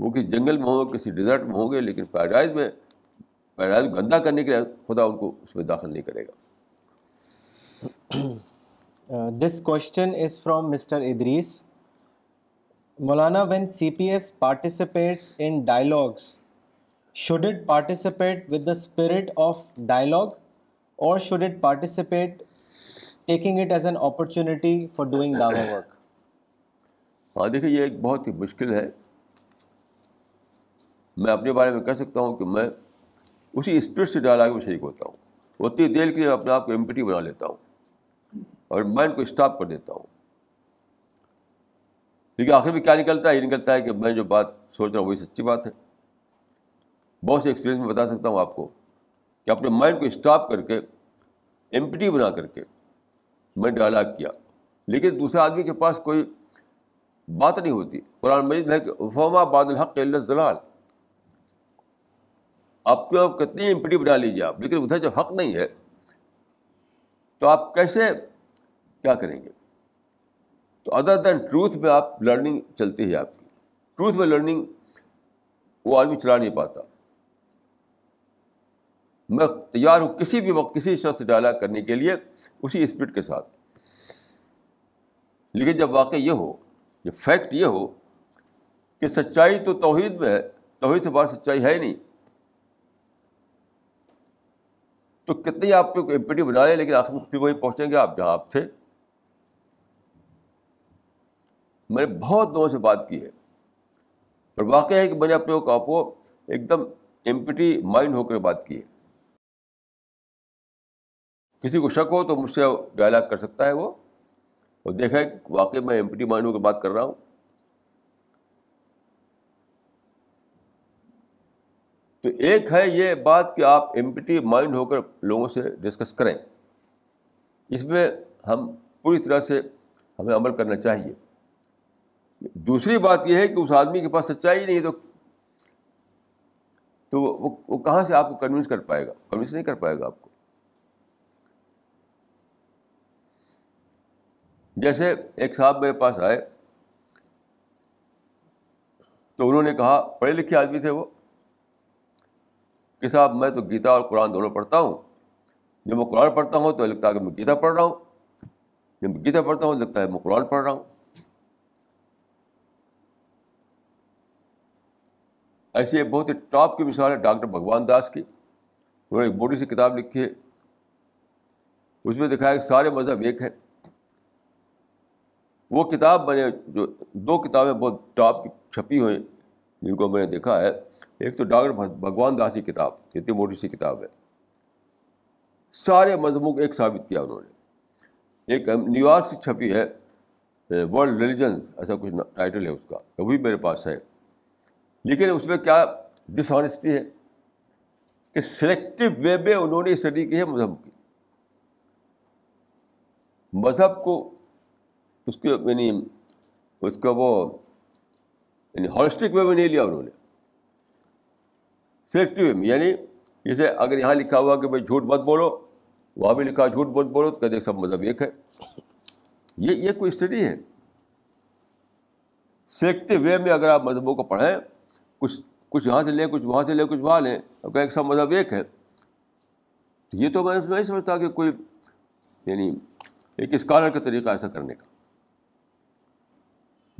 वो किसी जंगल में होंगे किसी डिज़र्ट में होंगे लेकिन पैराडाइज में पैराडाइज गंदा करने के लिए खुदा उनको उसमें दाखिल नहीं करेगा this question is from Mister Idris Molana, when CPS participates in dialogues should it participate with the spirit of dialogue or should it participate taking it as an opportunity for doing dharma work हाँ देखिए ये एक बहुत ही मुश्किल है मैं अपने बारे में कह सकता हूँ कि मैं उसी स्पिरिट से डायलॉग में शरीक होता हूँ उतनी देर के लिए अपने आप को एम्पिटी बना लेता हूँ और माइंड को स्टॉप कर देता हूँ लेकिन आखिर में क्या निकलता है ये निकलता है कि मैं जो बात सोच रहा हूँ वही सच्ची बात है बहुत से एक्सपीरियंस में बता सकता हूँ आपको कि अपने माइंड को स्टॉप करके एम्पटी बना करके मैं डायलॉग किया लेकिन दूसरे आदमी के पास कोई बात नहीं होती कुरान मजीद है कि फमा हक जलाल आपको आप कितनी एम्पटी बना लीजिए आप लेकिन उधर जब हक नहीं है तो आप कैसे क्या करेंगे तो अदर देन ट्रूथ में आप लर्निंग चलती है आपकी ट्रूथ में लर्निंग वो आदमी चला नहीं पाता मैं तैयार हूँ किसी भी वक्त किसी शख्स डाला करने के लिए उसी स्पीड के साथ लेकिन जब वाक़ ये हो जब फैक्ट ये हो कि सच्चाई तो तोहहीद में है तोहहीद से बाहर सच्चाई है ही नहीं तो कितनी आप एमपीडी बना लें लेकिन आखिर फिर वहीं पहुँचेंगे आप जहाँ आप थे मैंने बहुत लोगों से बात की है और वाकई है कि मैंने अपने आपको एकदम एम्पिटी माइंड होकर बात की है किसी को शक हो तो मुझसे डायलॉग कर सकता है वो और देखा है वाकई मैं एम पी टी मानू की बात कर रहा हूँ तो एक है ये बात कि आप एम एम्पिटी माइंड होकर लोगों से डिस्कस करें इसमें हम पूरी तरह से हमें अमल करना चाहिए दूसरी बात यह है कि उस आदमी के पास सच्चाई नहीं तो तो वो वो कहाँ से आपको कन्विंस कर पाएगा कन्विंस नहीं कर पाएगा आपको जैसे एक साहब मेरे पास आए तो उन्होंने कहा पढ़े लिखे आदमी थे वो कि साहब मैं तो गीता और कुरान दोनों पढ़ता हूँ जब मैं कुरान पढ़ता हूँ तो लगता है कि मैं गीता पढ़ रहा हूँ जब मैं गीता पढ़ता हूँ लगता है मैं कुरान पढ़ रहा हूँ ऐसी एक बहुत ही टॉप की मिसाल है डॉक्टर भगवान दास की उन्होंने एक बोटी सी किताब लिखी है उसमें दिखाया कि सारे मज़हब एक हैं वो किताब मैंने जो दो किताबें बहुत टॉप की छपी हुई जिनको मैंने देखा है एक तो डॉक्टर भगवान दास की किताब इतनी मोटी सी किताब है सारे मजमू को एक साबित किया उन्होंने एक न्यूयॉर्क से छपी है वर्ल्ड रिलीजन्स ऐसा कुछ टाइटल है उसका तो भी मेरे पास है लेकिन उसमें क्या डिसऑनेस्टी है कि सेलेक्टिव वे में उन्होंने स्टडी की है मज़हब की मज़हब को उसके यानी उसका वो यानी हॉलिस्टिक वे में नहीं लिया उन्होंने सेफ्टी वे में यानी जैसे अगर यहाँ लिखा हुआ कि भाई झूठ मत बोलो वहाँ भी लिखा झूठ मत बोलो तो कहते सब मज़हब मतलब एक है ये ये कोई स्टडी है सेफ्टी वे में अगर आप मजहबों को पढ़ें कुछ कुछ यहाँ से लें कुछ वहाँ से लें कुछ वहाँ लें और तो कहें सब मज़हब मतलब एक है तो ये तो मैं नहीं समझता कि कोई यानी एक स्कॉलर का तरीका ऐसा करने का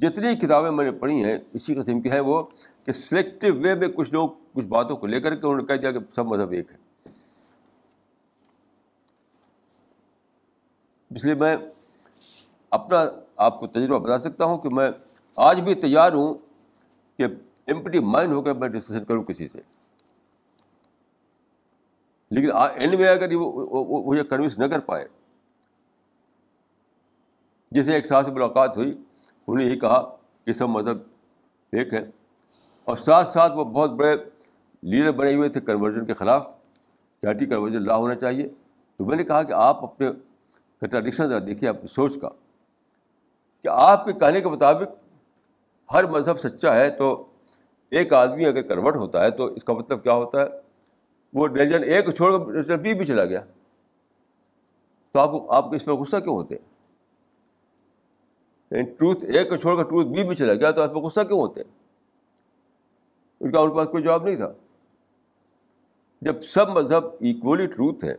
जितनी किताबें मैंने पढ़ी हैं इसी कस्म की है वो कि सिलेक्टिव वे में कुछ लोग कुछ बातों को लेकर के उन्होंने कह दिया कि सब मज़हब एक है इसलिए मैं अपना आपको तजर्बा बता सकता हूँ कि मैं आज भी तैयार हूँ कि एम्पटी माइंड होकर मैं डिस्कशन करूँ किसी से लेकिन एनी वे अगर वो मुझे कन्विंस न कर पाए जैसे एक साथ मुलाकात हुई उन्होंने यही कहा कि सब मज़हब एक है और साथ साथ वो बहुत बड़े लीडर बने हुए थे कन्वर्जन के ख़िलाफ़ जाटी कन्वर्जन ला होना चाहिए तो मैंने कहा कि आप अपने कंट्राडिक्शन ज़रा देखिए आपकी सोच का कि आपके कहने के मुताबिक हर मज़हब सच्चा है तो एक आदमी अगर कन्वर्ट होता है तो इसका मतलब क्या होता है वो रिलीजन एक छोड़कर रिलीजन बी भी चला गया तो आप आप इस पर गुस्सा क्यों होते हैं ट्रूथ ए को छोड़कर ट्रूथ बी भी चला गया तो आप आत्मा गुस्सा क्यों होते हैं उनका उनके पास कोई जवाब नहीं था जब सब मज़हब इक्वली ट्रूथ है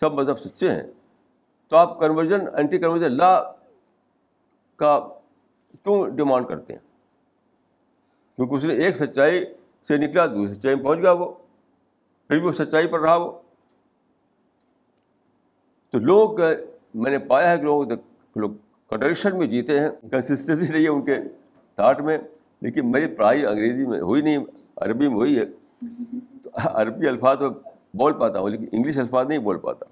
सब मज़हब सच्चे हैं तो आप कन्वर्जन एंटी कन्वर्जन ला का क्यों डिमांड करते हैं क्योंकि उसने एक सच्चाई से निकला दूसरी सच्चाई में पहुँच गया वो फिर भी वो सच्चाई पर रहा वो तो लोग मैंने पाया है कि लोग लोग कॉन्ट्रेडिक्शन में जीते हैं कंसिस्टेंसी रही है उनके थाट में लेकिन मेरी पढ़ाई अंग्रेज़ी में हुई नहीं अरबी में हुई है तो अरबी अल्फाज में तो बोल पाता हूँ लेकिन इंग्लिश अल्फाज नहीं बोल पाता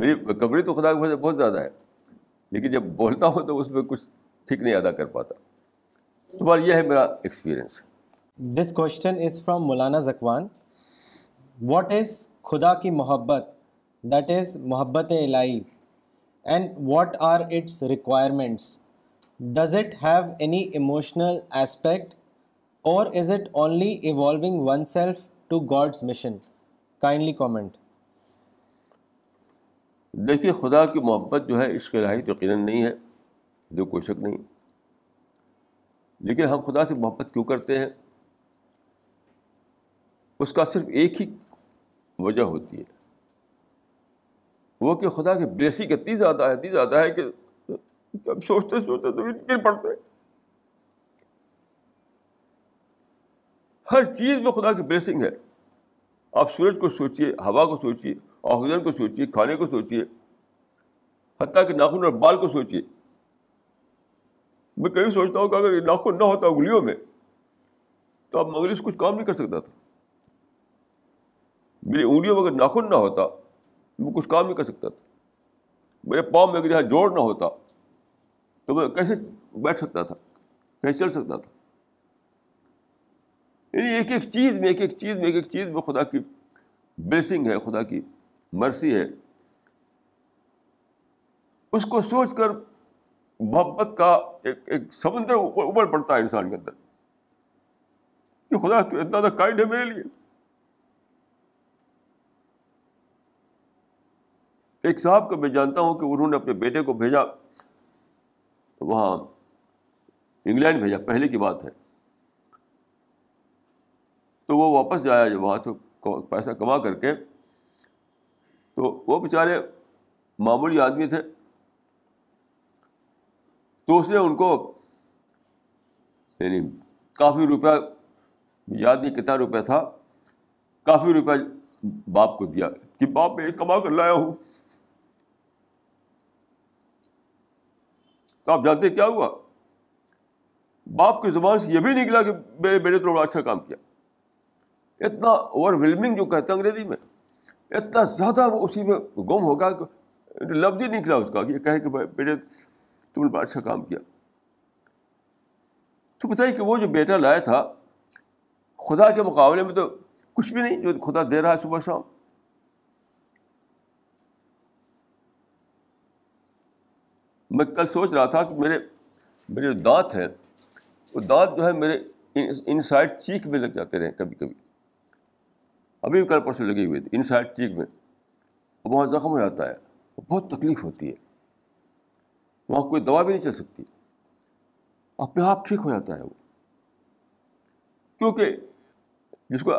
मेरी कबरी तो खुदा के बहुत ज़्यादा है लेकिन जब बोलता हूँ तो उसमें कुछ ठीक नहीं अदा कर पाता तो बार यह है मेरा experience this question is from Maulana Zakwan what is खुदा की मोहब्बत दैट इज़ मोहब्बत life and what are its requirements does it have any emotional aspect or is it only involving oneself to God's mission kindly comment देखिए खुदा की मोहब्बत जो है इसके लाही यकीन तो नहीं है जो कोई शक नहीं लेकिन हम खुदा से मोहब्बत क्यों करते हैं उसका सिर्फ एक ही वजह होती है वो कि खुदा की ब्लेसिंग इतनी ज़्यादा है इतनी ज़्यादा है कि हम सोचते सोचते तो गिर पड़ते हर चीज़ में खुदा की ब्लेसिंग है आप सूरज को सोचिए हवा को सोचिए ऑक्सीजन को सोचिए खाने को सोचिए हती के नाखून और बाल को सोचिए मैं कभी सोचता हूँ कि अगर नाखून ना होता उंगलियों में तो अब मगलिस कुछ काम नहीं कर सकता था मेरी उंगलियों में अगर नाखून ना होता मैं कुछ काम नहीं कर सकता था मेरे पाँव में अगर यहाँ जोड़ ना होता तो मैं कैसे बैठ सकता था कैसे चल सकता था यानी एक एक चीज़ में एक एक चीज़ में एक एक चीज़ में खुदा की ब्लेसिंग है खुदा की मर्सी है उसको सोच कर मोहब्बत का एक एक समुद्र उबल पड़ता है इंसान के अंदर खुदा तो इतना काइंड है मेरे लिए एक साहब को मैं जानता हूँ कि उन्होंने अपने बेटे को भेजा तो वहाँ इंग्लैंड भेजा पहले की बात है तो वो वापस जाया जब वहाँ तो पैसा कमा करके तो वो बेचारे मामूली आदमी थे तो उसने उनको यानी काफ़ी रुपया याद नहीं कितना रुपया था काफ़ी रुपया बाप को दिया कि बाप मैं कमा कर लाया हूँ तो आप जानते क्या हुआ बाप की ज़ुबान से यह भी निकला कि मेरे बेटे तो बड़ा अच्छा काम किया इतना ओवरवेलमिंग जो कहते हैं अंग्रेज़ी में इतना ज़्यादा वो उसी में गुम होगा लफ्ज ही निकला उसका कि कहे कि भाई बेटे तुमने बड़ा अच्छा काम किया तो बताइए कि वो जो बेटा लाया था खुदा के मुकाबले में तो कुछ भी नहीं जो खुदा दे रहा है सुबह शाम मैं कल सोच रहा था कि मेरे मेरे दांत हैं वो दांत जो है मेरे इन साइड चीख में लग जाते रहे कभी कभी अभी भी कल परसों लगे हुए थे इन साइड चीख में बहुत ज़ख्म हो जाता है बहुत तकलीफ़ होती है वहाँ कोई दवा भी नहीं चल सकती अपने आप ठीक हो जाता है वो क्योंकि जिसको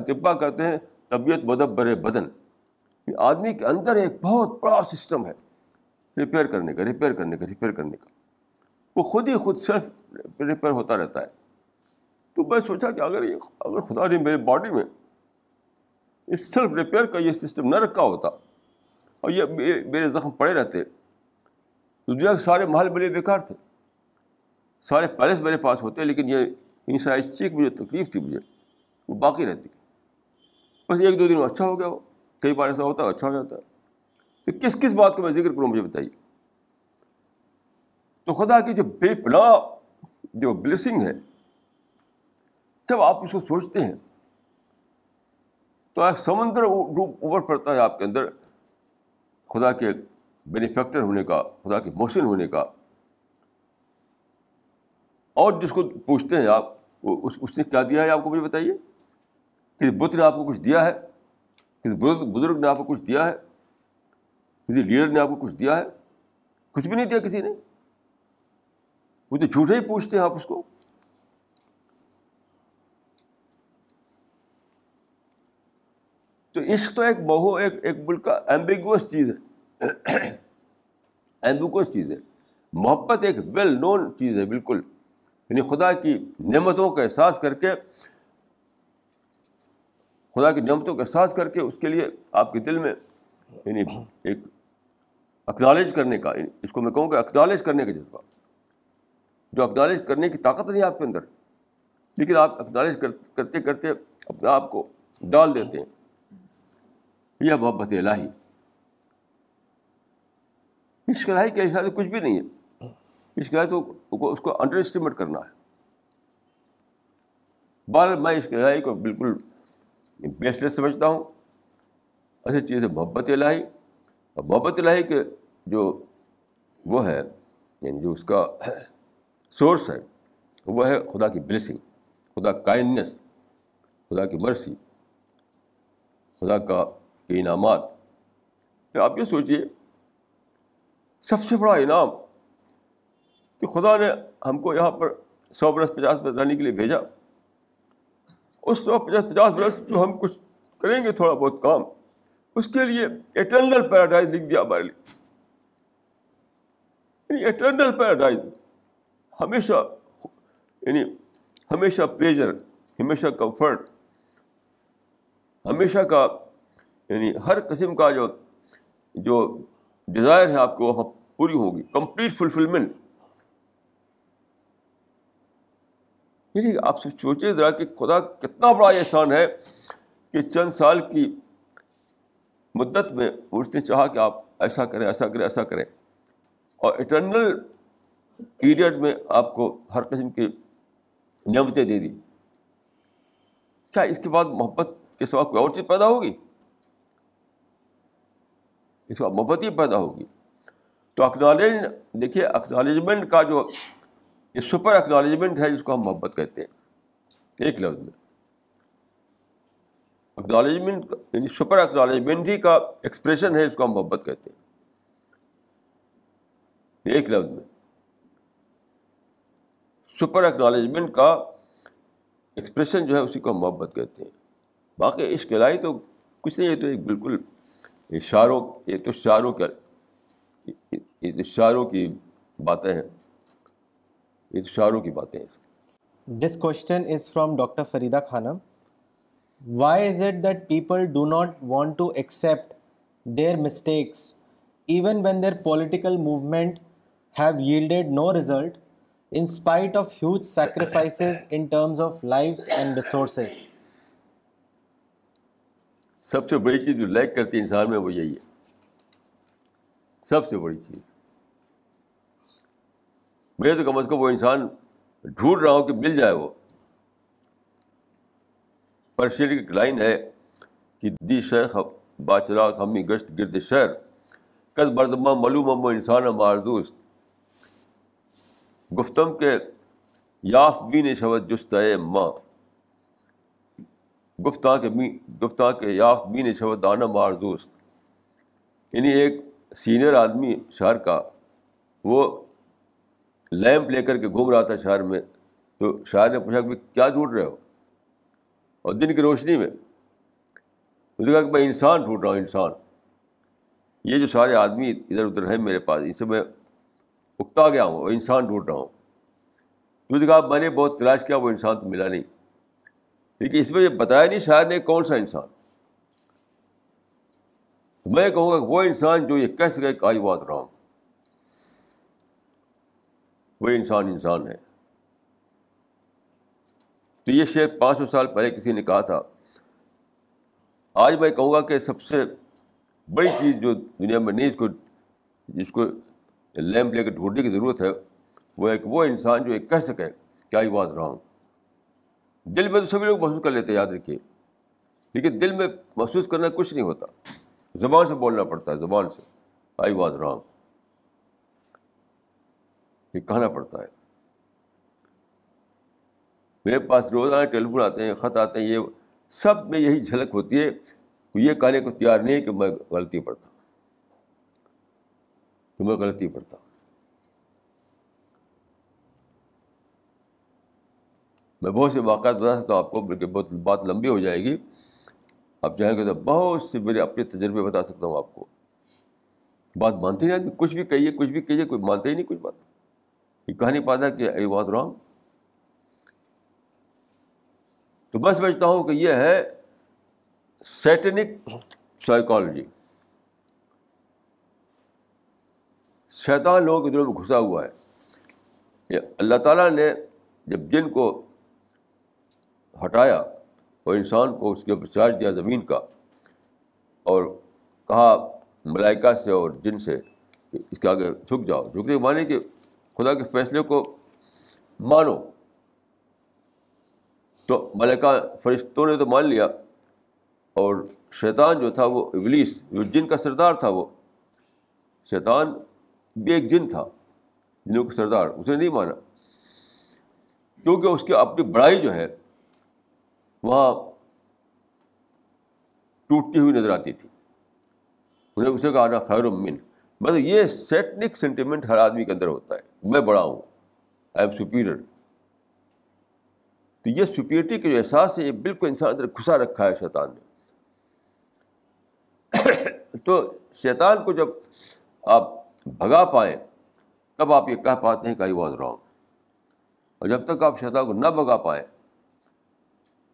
अतिब्बा कहते हैं तबीयत बदब बरे बदन आदमी के अंदर एक बहुत बड़ा सिस्टम है रिपेयर करने का रिपेयर करने का रिपेयर करने का वो खुद ही खुद सेल्फ रिपेयर होता रहता है तो मैं सोचा कि अगर ये अगर खुदा ने मेरे बॉडी में इस सेल्फ रिपेयर का ये सिस्टम न रखा होता और ये मेरे ज़ख्म पड़े रहते तो दुनिया के सारे महल बड़े बेकार थे सारे पैलेस मेरे पास होते लेकिन ये इंसाइज चीक मुझे तकलीफ थी मुझे वो बाकी रहती बस एक दो दिन अच्छा हो गया वो कई बार ऐसा होता अच्छा हो जाता है तो किस किस बात का मैं जिक्र करूँ मुझे बताइए तो खुदा की जो बेपना जो ब्लेसिंग है जब आप उसको सोचते हैं तो एक समंदर रूप उबर पड़ता है आपके अंदर खुदा के बेनिफेक्टर होने का खुदा के मोशन होने का और जिसको पूछते हैं आप उस उसने क्या दिया है आपको मुझे बताइए किसी बुद्ध ने आपको कुछ दिया है किसी बुजुर्ग बुजुर्ग ने आपको कुछ दिया है किसी लीडर ने आपको कुछ दिया है कुछ भी नहीं दिया किसी ने वो तो झूठे ही पूछते हैं आप उसको तो इश्क तो एक बहु एक एक मुल्क एम्बिगुअस चीज़ है एम्बिगुअस चीज़ है मोहब्बत एक वेल नोन चीज़ है बिल्कुल यानी खुदा की नेमतों का एहसास करके खुदा की नेमतों का एहसास करके उसके लिए आपके दिल में यानी एक एक्नॉलेज करने का इसको मैं कहूँगा अक्नॉलेज करने का जज्बा जो एक्नॉलेज करने की ताकत नहीं आपके अंदर लेकिन आप अक्नॉलेज करते करते अपने आप को डाल देते हैं यह मोहब्बत लाही इस कलाई के हिसाब से तो कुछ भी नहीं है इस कलाई तो उसको अंडर एस्टिमेट करना है बार मैं इस कलाई को बिल्कुल बेसलेस समझता हूँ असल चीज़ें मोहब्बत लाही अब मोहब्बत लाही के जो वो है यानी जो उसका सोर्स है वो है खुदा की ब्लेसिंग खुदा काइंडनेस खुदा की मर्सी खुदा का के इनामात तो आप ये सोचिए सबसे बड़ा इनाम कि खुदा ने हमको यहाँ पर सौ बरस पचास बरस रहने के लिए भेजा उस सौ पचास पचास बरस जो तो हम कुछ करेंगे थोड़ा बहुत काम उसके लिए एटर्नल पैराडाइज लिख दिया हमारे लिए एटर्नल पैराडाइज हमेशा यानी हमेशा प्लेजर हमेशा कंफर्ट हमेशा का यानी हर किस्म का जो जो डिज़ायर है आपको वहाँ पूरी होगी कंप्लीट फुलफिलमेंट आप सोचिए ज़रा कि खुदा कितना बड़ा एहसान है कि चंद साल की मुद्दत में उसने चाहा कि आप ऐसा करें ऐसा करें ऐसा करें और इटर्नल पीरियड में आपको हर किस्म की नियमतें दे दी क्या इसके बाद मोहब्बत के सवा कोई और चीज़ पैदा होगी इसके बाद मोहब्बत ही पैदा होगी तो अक्नॉलेज देखिए अक्नॉलेजमेंट का जो ये सुपर अक्नॉलेजमेंट है जिसको हम मोहब्बत कहते हैं एक लफ्ज़ में एक्नॉलेजमेंट यानी सुपर एक्नॉलेजमेंट ही का एक्सप्रेशन है इसको हम मोहब्बत कहते हैं एक लफ्ज में सुपर एक्नॉलेजमेंट का एक्सप्रेशन जो है उसी को हम मोहब्बत कहते हैं बाकी इश्क लाई तो कुछ नहीं ये तो एक बिल्कुल इशारों ये तो शारों का ये तो की बातें हैं ये तो की बातें हैं this question is from doctor Farida Khanam Why is it that people do not want to accept their mistakes even when their political movement have yielded no result in spite of huge sacrifices in terms of lives and resources सबसे बड़ी चीज़ जो lack करती है इंसान में वो यही है सबसे बड़ी चीज़ मैं तो कम अज़ कम वो इंसान ढूंढ रहा हूँ कि मिल जाए वो पर्शियन की लाइन है कि दी शेख बाचराक हमी गश्त गिरद शहर कद बर्दमा मलूम व इंसान मारदूस गुफ्तम के याफ बीन शवत जुस्त माँ गुफ्ता के मी गुफ्ता के याफ बीन शवत दाना मारदूस यानी एक सीनियर आदमी शहर का वो लैंप लेकर के घूम रहा था शहर में तो शायर ने पूछा कि क्या ढूंढ रहे हो और दिन की रोशनी में मुझे कहा कि मैं इंसान ढूंढ रहा हूँ इंसान ये जो सारे आदमी इधर उधर हैं मेरे पास इनसे मैं उगता गया हूँ और इंसान ढूंढ रहा हूँ मुझे कहा मैंने बहुत तलाश किया वो इंसान तो मिला नहीं लेकिन इसमें यह बताया नहीं शायद ने कौन सा इंसान तो मैं कहूँगा वो इंसान जो ये कह सके आज बात रहा हूँ वो इंसान इंसान है तो ये शेर पाँच सौ साल पहले किसी ने कहा था आज मैं कहूँगा कि सबसे बड़ी चीज़ जो दुनिया में नहीं इसको जिसको लैम्प लेकर ढूंढने की ज़रूरत है वो एक वो इंसान जो एक कह सके क्या आई वॉज रॉन्ग दिल में तो सभी लोग महसूस कर लेते हैं याद रखिए लेकिन दिल में महसूस करना कुछ नहीं होता ज़बान से बोलना पड़ता है ज़बान से आई वाज रॉन्ग ये कहना पड़ता है मेरे पास रोज़ाना टेलीफोन आते हैं ख़त आते हैं ये सब में यही झलक होती है ये कहने को तैयार नहीं कि मैं गलती पढ़ता था कि मैं गलती पढ़ता हूँ मैं बहुत से वाक़ात बता सकता हूँ आपको बल्कि बहुत बात लंबी हो जाएगी आप चाहेंगे तो बहुत से मेरे अपने तजर्बे बता सकता हूँ आपको बात मानते नहीं कुछ भी कहिए कुछ भी कहिए कोई मानता ही नहीं कुछ बात ये कह नहीं पाता कि आई बात रॉन्ग तो मैं समझता हूँ कि यह है सैटनिक साइकोलॉजी शैतान लोगों के दिलों में घुसा हुआ है ये अल्लाह ताला ने जब जिन को हटाया और इंसान को उसके ऊपर उपचार दिया ज़मीन का और कहा मलाइका से और जिन से इसके आगे झुक जाओ झुकने माने कि खुदा के फैसले को मानो तो मलका फरिश्तों ने तो मान लिया और शैतान जो था वो इबलीस जो जिन का सरदार था वो शैतान भी एक जिन था जिनों का सरदार उसने नहीं माना क्योंकि उसकी अपनी बड़ाई जो है वहाँ टूटती हुई नज़र आती थी उन्हें उसे कहा ना खैर उम्मीन मतलब ये सेटनिक सेंटिमेंट हर आदमी के अंदर होता है मैं बड़ा हूँ आई एम सुपीरियर तो ये सुपियरिटी का जो एहसास है ये बिल्कुल इंसान अंदर घुसा रखा है शैतान ने तो शैतान को जब आप भगा पाए तब आप ये कह पाते हैं कि आई वॉज रॉन्ग और जब तक आप शैतान को ना भगा पाए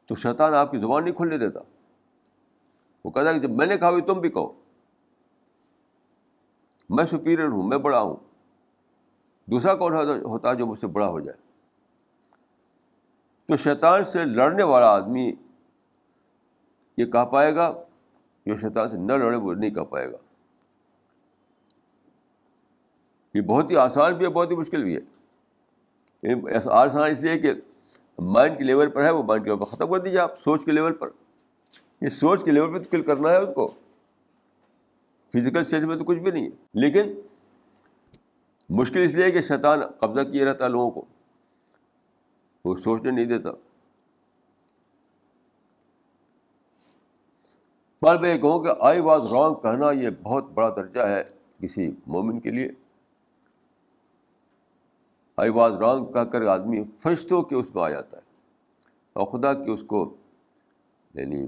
तो शैतान आपकी ज़ुबान नहीं खोलने देता वो कहता है कि जब मैंने कहा तुम भी कहो मैं सुपीरियर हूँ मैं बड़ा हूँ दूसरा कौन होता है जो मुझसे बड़ा हो जाए तो शैतान से लड़ने वाला आदमी ये कह पाएगा जो शैतान से न लड़े वो नहीं कह पाएगा ये बहुत ही आसान भी है बहुत ही मुश्किल भी है आसान इसलिए कि माइंड के लेवल पर है वो माइंड के लेवल पर ख़त्म कर दीजिए आप सोच के लेवल पर ये सोच के लेवल पर तो किल करना है उसको फिजिकल स्टेज में तो कुछ भी नहीं है लेकिन मुश्किल इसलिए है कि शैतान कब्जा किए रहता है लोगों को वो सोचने नहीं देता पर मैं कहूँ कि आई वॉज रॉन्ग कहना ये बहुत बड़ा दर्जा है किसी मोमिन के लिए आई वॉज रॉन्ग कहकर आदमी फरिश्तों के उसमें आ जाता है और खुदा के उसको यानी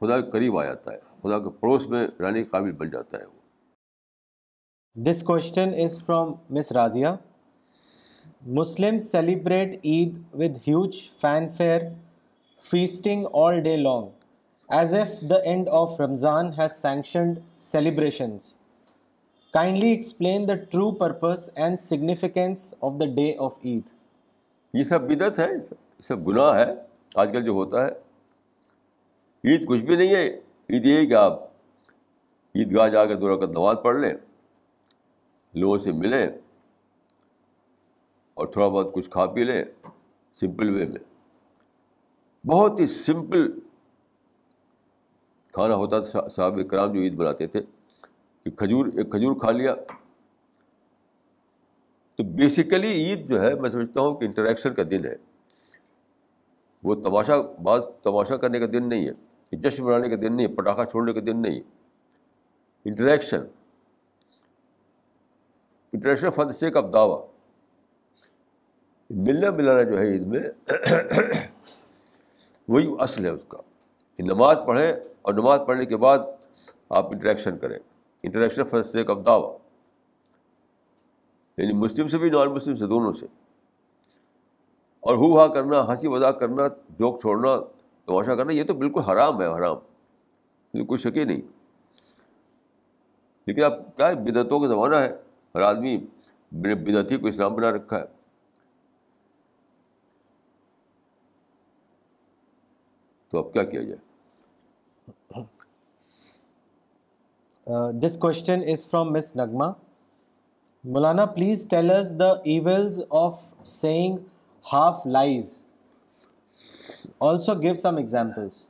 खुदा के करीब आ जाता है खुदा के पड़ोस में रहने के काबिल बन जाता है वो this question is from Miss Razia Muslims celebrate Eid with huge fanfare, feasting all day long, as if the end of Ramzan has sanctioned celebrations. Kindly explain the true purpose and significance of the day of Eid. ये सब बिदत है सब गुनाह है आजकल जो होता है ईद कुछ भी नहीं है ईद ये है कि आप ईदगाह जाकर दो रकत नमाज पढ़ लें लोगों से मिलें और थोड़ा बहुत कुछ खा पी लें सिंपल वे में बहुत ही सिंपल खाना होता था साहब कराम जो ईद बनाते थे कि खजूर एक खजूर खा लिया तो बेसिकली ईद जो है मैं समझता हूँ कि इंटरेक्शन का दिन है वो तमाशा बाज तमाशा करने का दिन नहीं है जश्न मनाने का दिन नहीं है पटाखा छोड़ने का दिन नहीं है interaction interaction for the sake of dawah मिलना मिलाना जो है ईद में वही असल है उसका नमाज़ पढ़ें और नमाज़ पढ़ने के बाद आप इंटरेक्शन करें इंटरेक्शन फॉर सेक ऑफ दावा यानी मुस्लिम से भी नॉन मुस्लिम से दोनों से और हु हा करना हंसी मजाक करना जोक छोड़ना तमाशा करना ये तो बिल्कुल हराम है हराम तो कोई शक ही नहीं लेकिन आप क्या है बिदतों का ज़माना है हर आदमी बिदती को इस्लाम बना रखा है तो अब क्या किया जाए this question is from Miss Nagma Maulana please tell us the evils of saying half lies also give some examples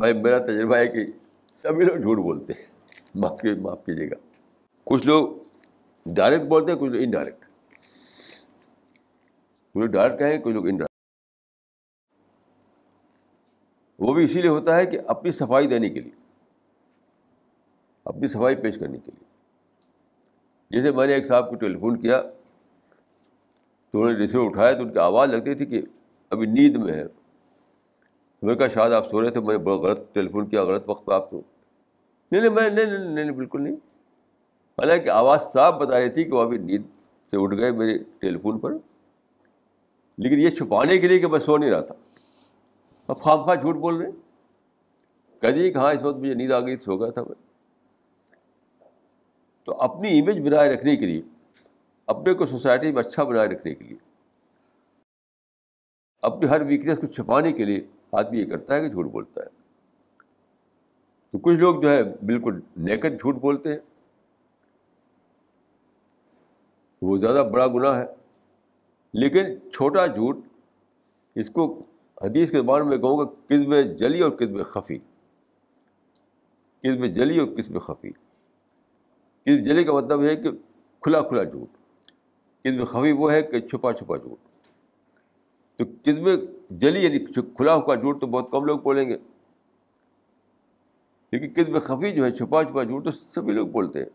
भाई मेरा तजुर्बा है कि सभी लोग झूठ बोलते हैं माफ़ की माफ़ कीजिएगा कुछ लोग डायरेक्ट बोलते हैं कुछ लोग इनडायरेक्ट कुछ लोग डायरेक्ट कहें कुछ लोग इनडायरेक्ट वो भी इसीलिए होता है कि अपनी सफाई देने के लिए अपनी सफाई पेश करने के लिए जैसे मैंने एक साहब को टेलीफोन किया तो उन्होंने रिसीवर उठाया तो उनकी आवाज़ लगती थी कि अभी नींद में है मैंने कहा शायद आप सो रहे थे मैंने बड़ा गलत टेलीफोन किया गलत वक्त पर आपको नहीं नहीं मैं नहीं नहीं नहीं, नहीं बिल्कुल नहीं हालांकि आवाज़ साफ बता रही थी कि वो अभी नींद से उठ गए मेरे टेलीफोन पर लेकिन ये छुपाने के लिए कि मैं सो नहीं रहा था अब खाम खा झूठ बोल रहे कह दिए कि हाँ इस वक्त मुझे नींद आ गई सो गया था मैं तो अपनी इमेज बनाए रखने के लिए अपने को सोसाइटी में अच्छा बनाए रखने के लिए अपनी हर वीकनेस को छुपाने के लिए आदमी ये करता है कि झूठ बोलता है तो कुछ लोग जो है बिल्कुल नेकट झूठ बोलते हैं वो ज़्यादा बड़ा गुनाह है लेकिन छोटा झूठ इसको हदीस के बारे में कहूँगा किस जली और किस खफ़ी किस जली और किस खफ़ी किस जली का मतलब है कि खुला खुला झूठ किस खफ़ी वो है कि छुपा छुपा झूठ तो किस जली यानी खुला हुआ झूठ तो बहुत कम लोग बोलेंगे लेकिन किस खफ़ी जो है छुपा छुपा झूठ तो सभी लोग बोलते हैं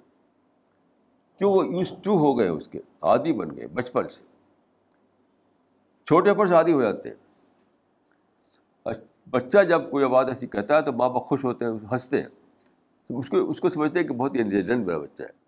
क्यों वो यूज टू हो गए उसके आदि बन गए बचपन से छोटे पर से आदि हो जाते हैं बच्चा जब कोई आवाज़ ऐसी कहता है तो माँ बाप खुश होते हैं हंसते हैं तो उसको उसको समझते हैं कि बहुत ही इंटेलिजेंट मेरा बच्चा है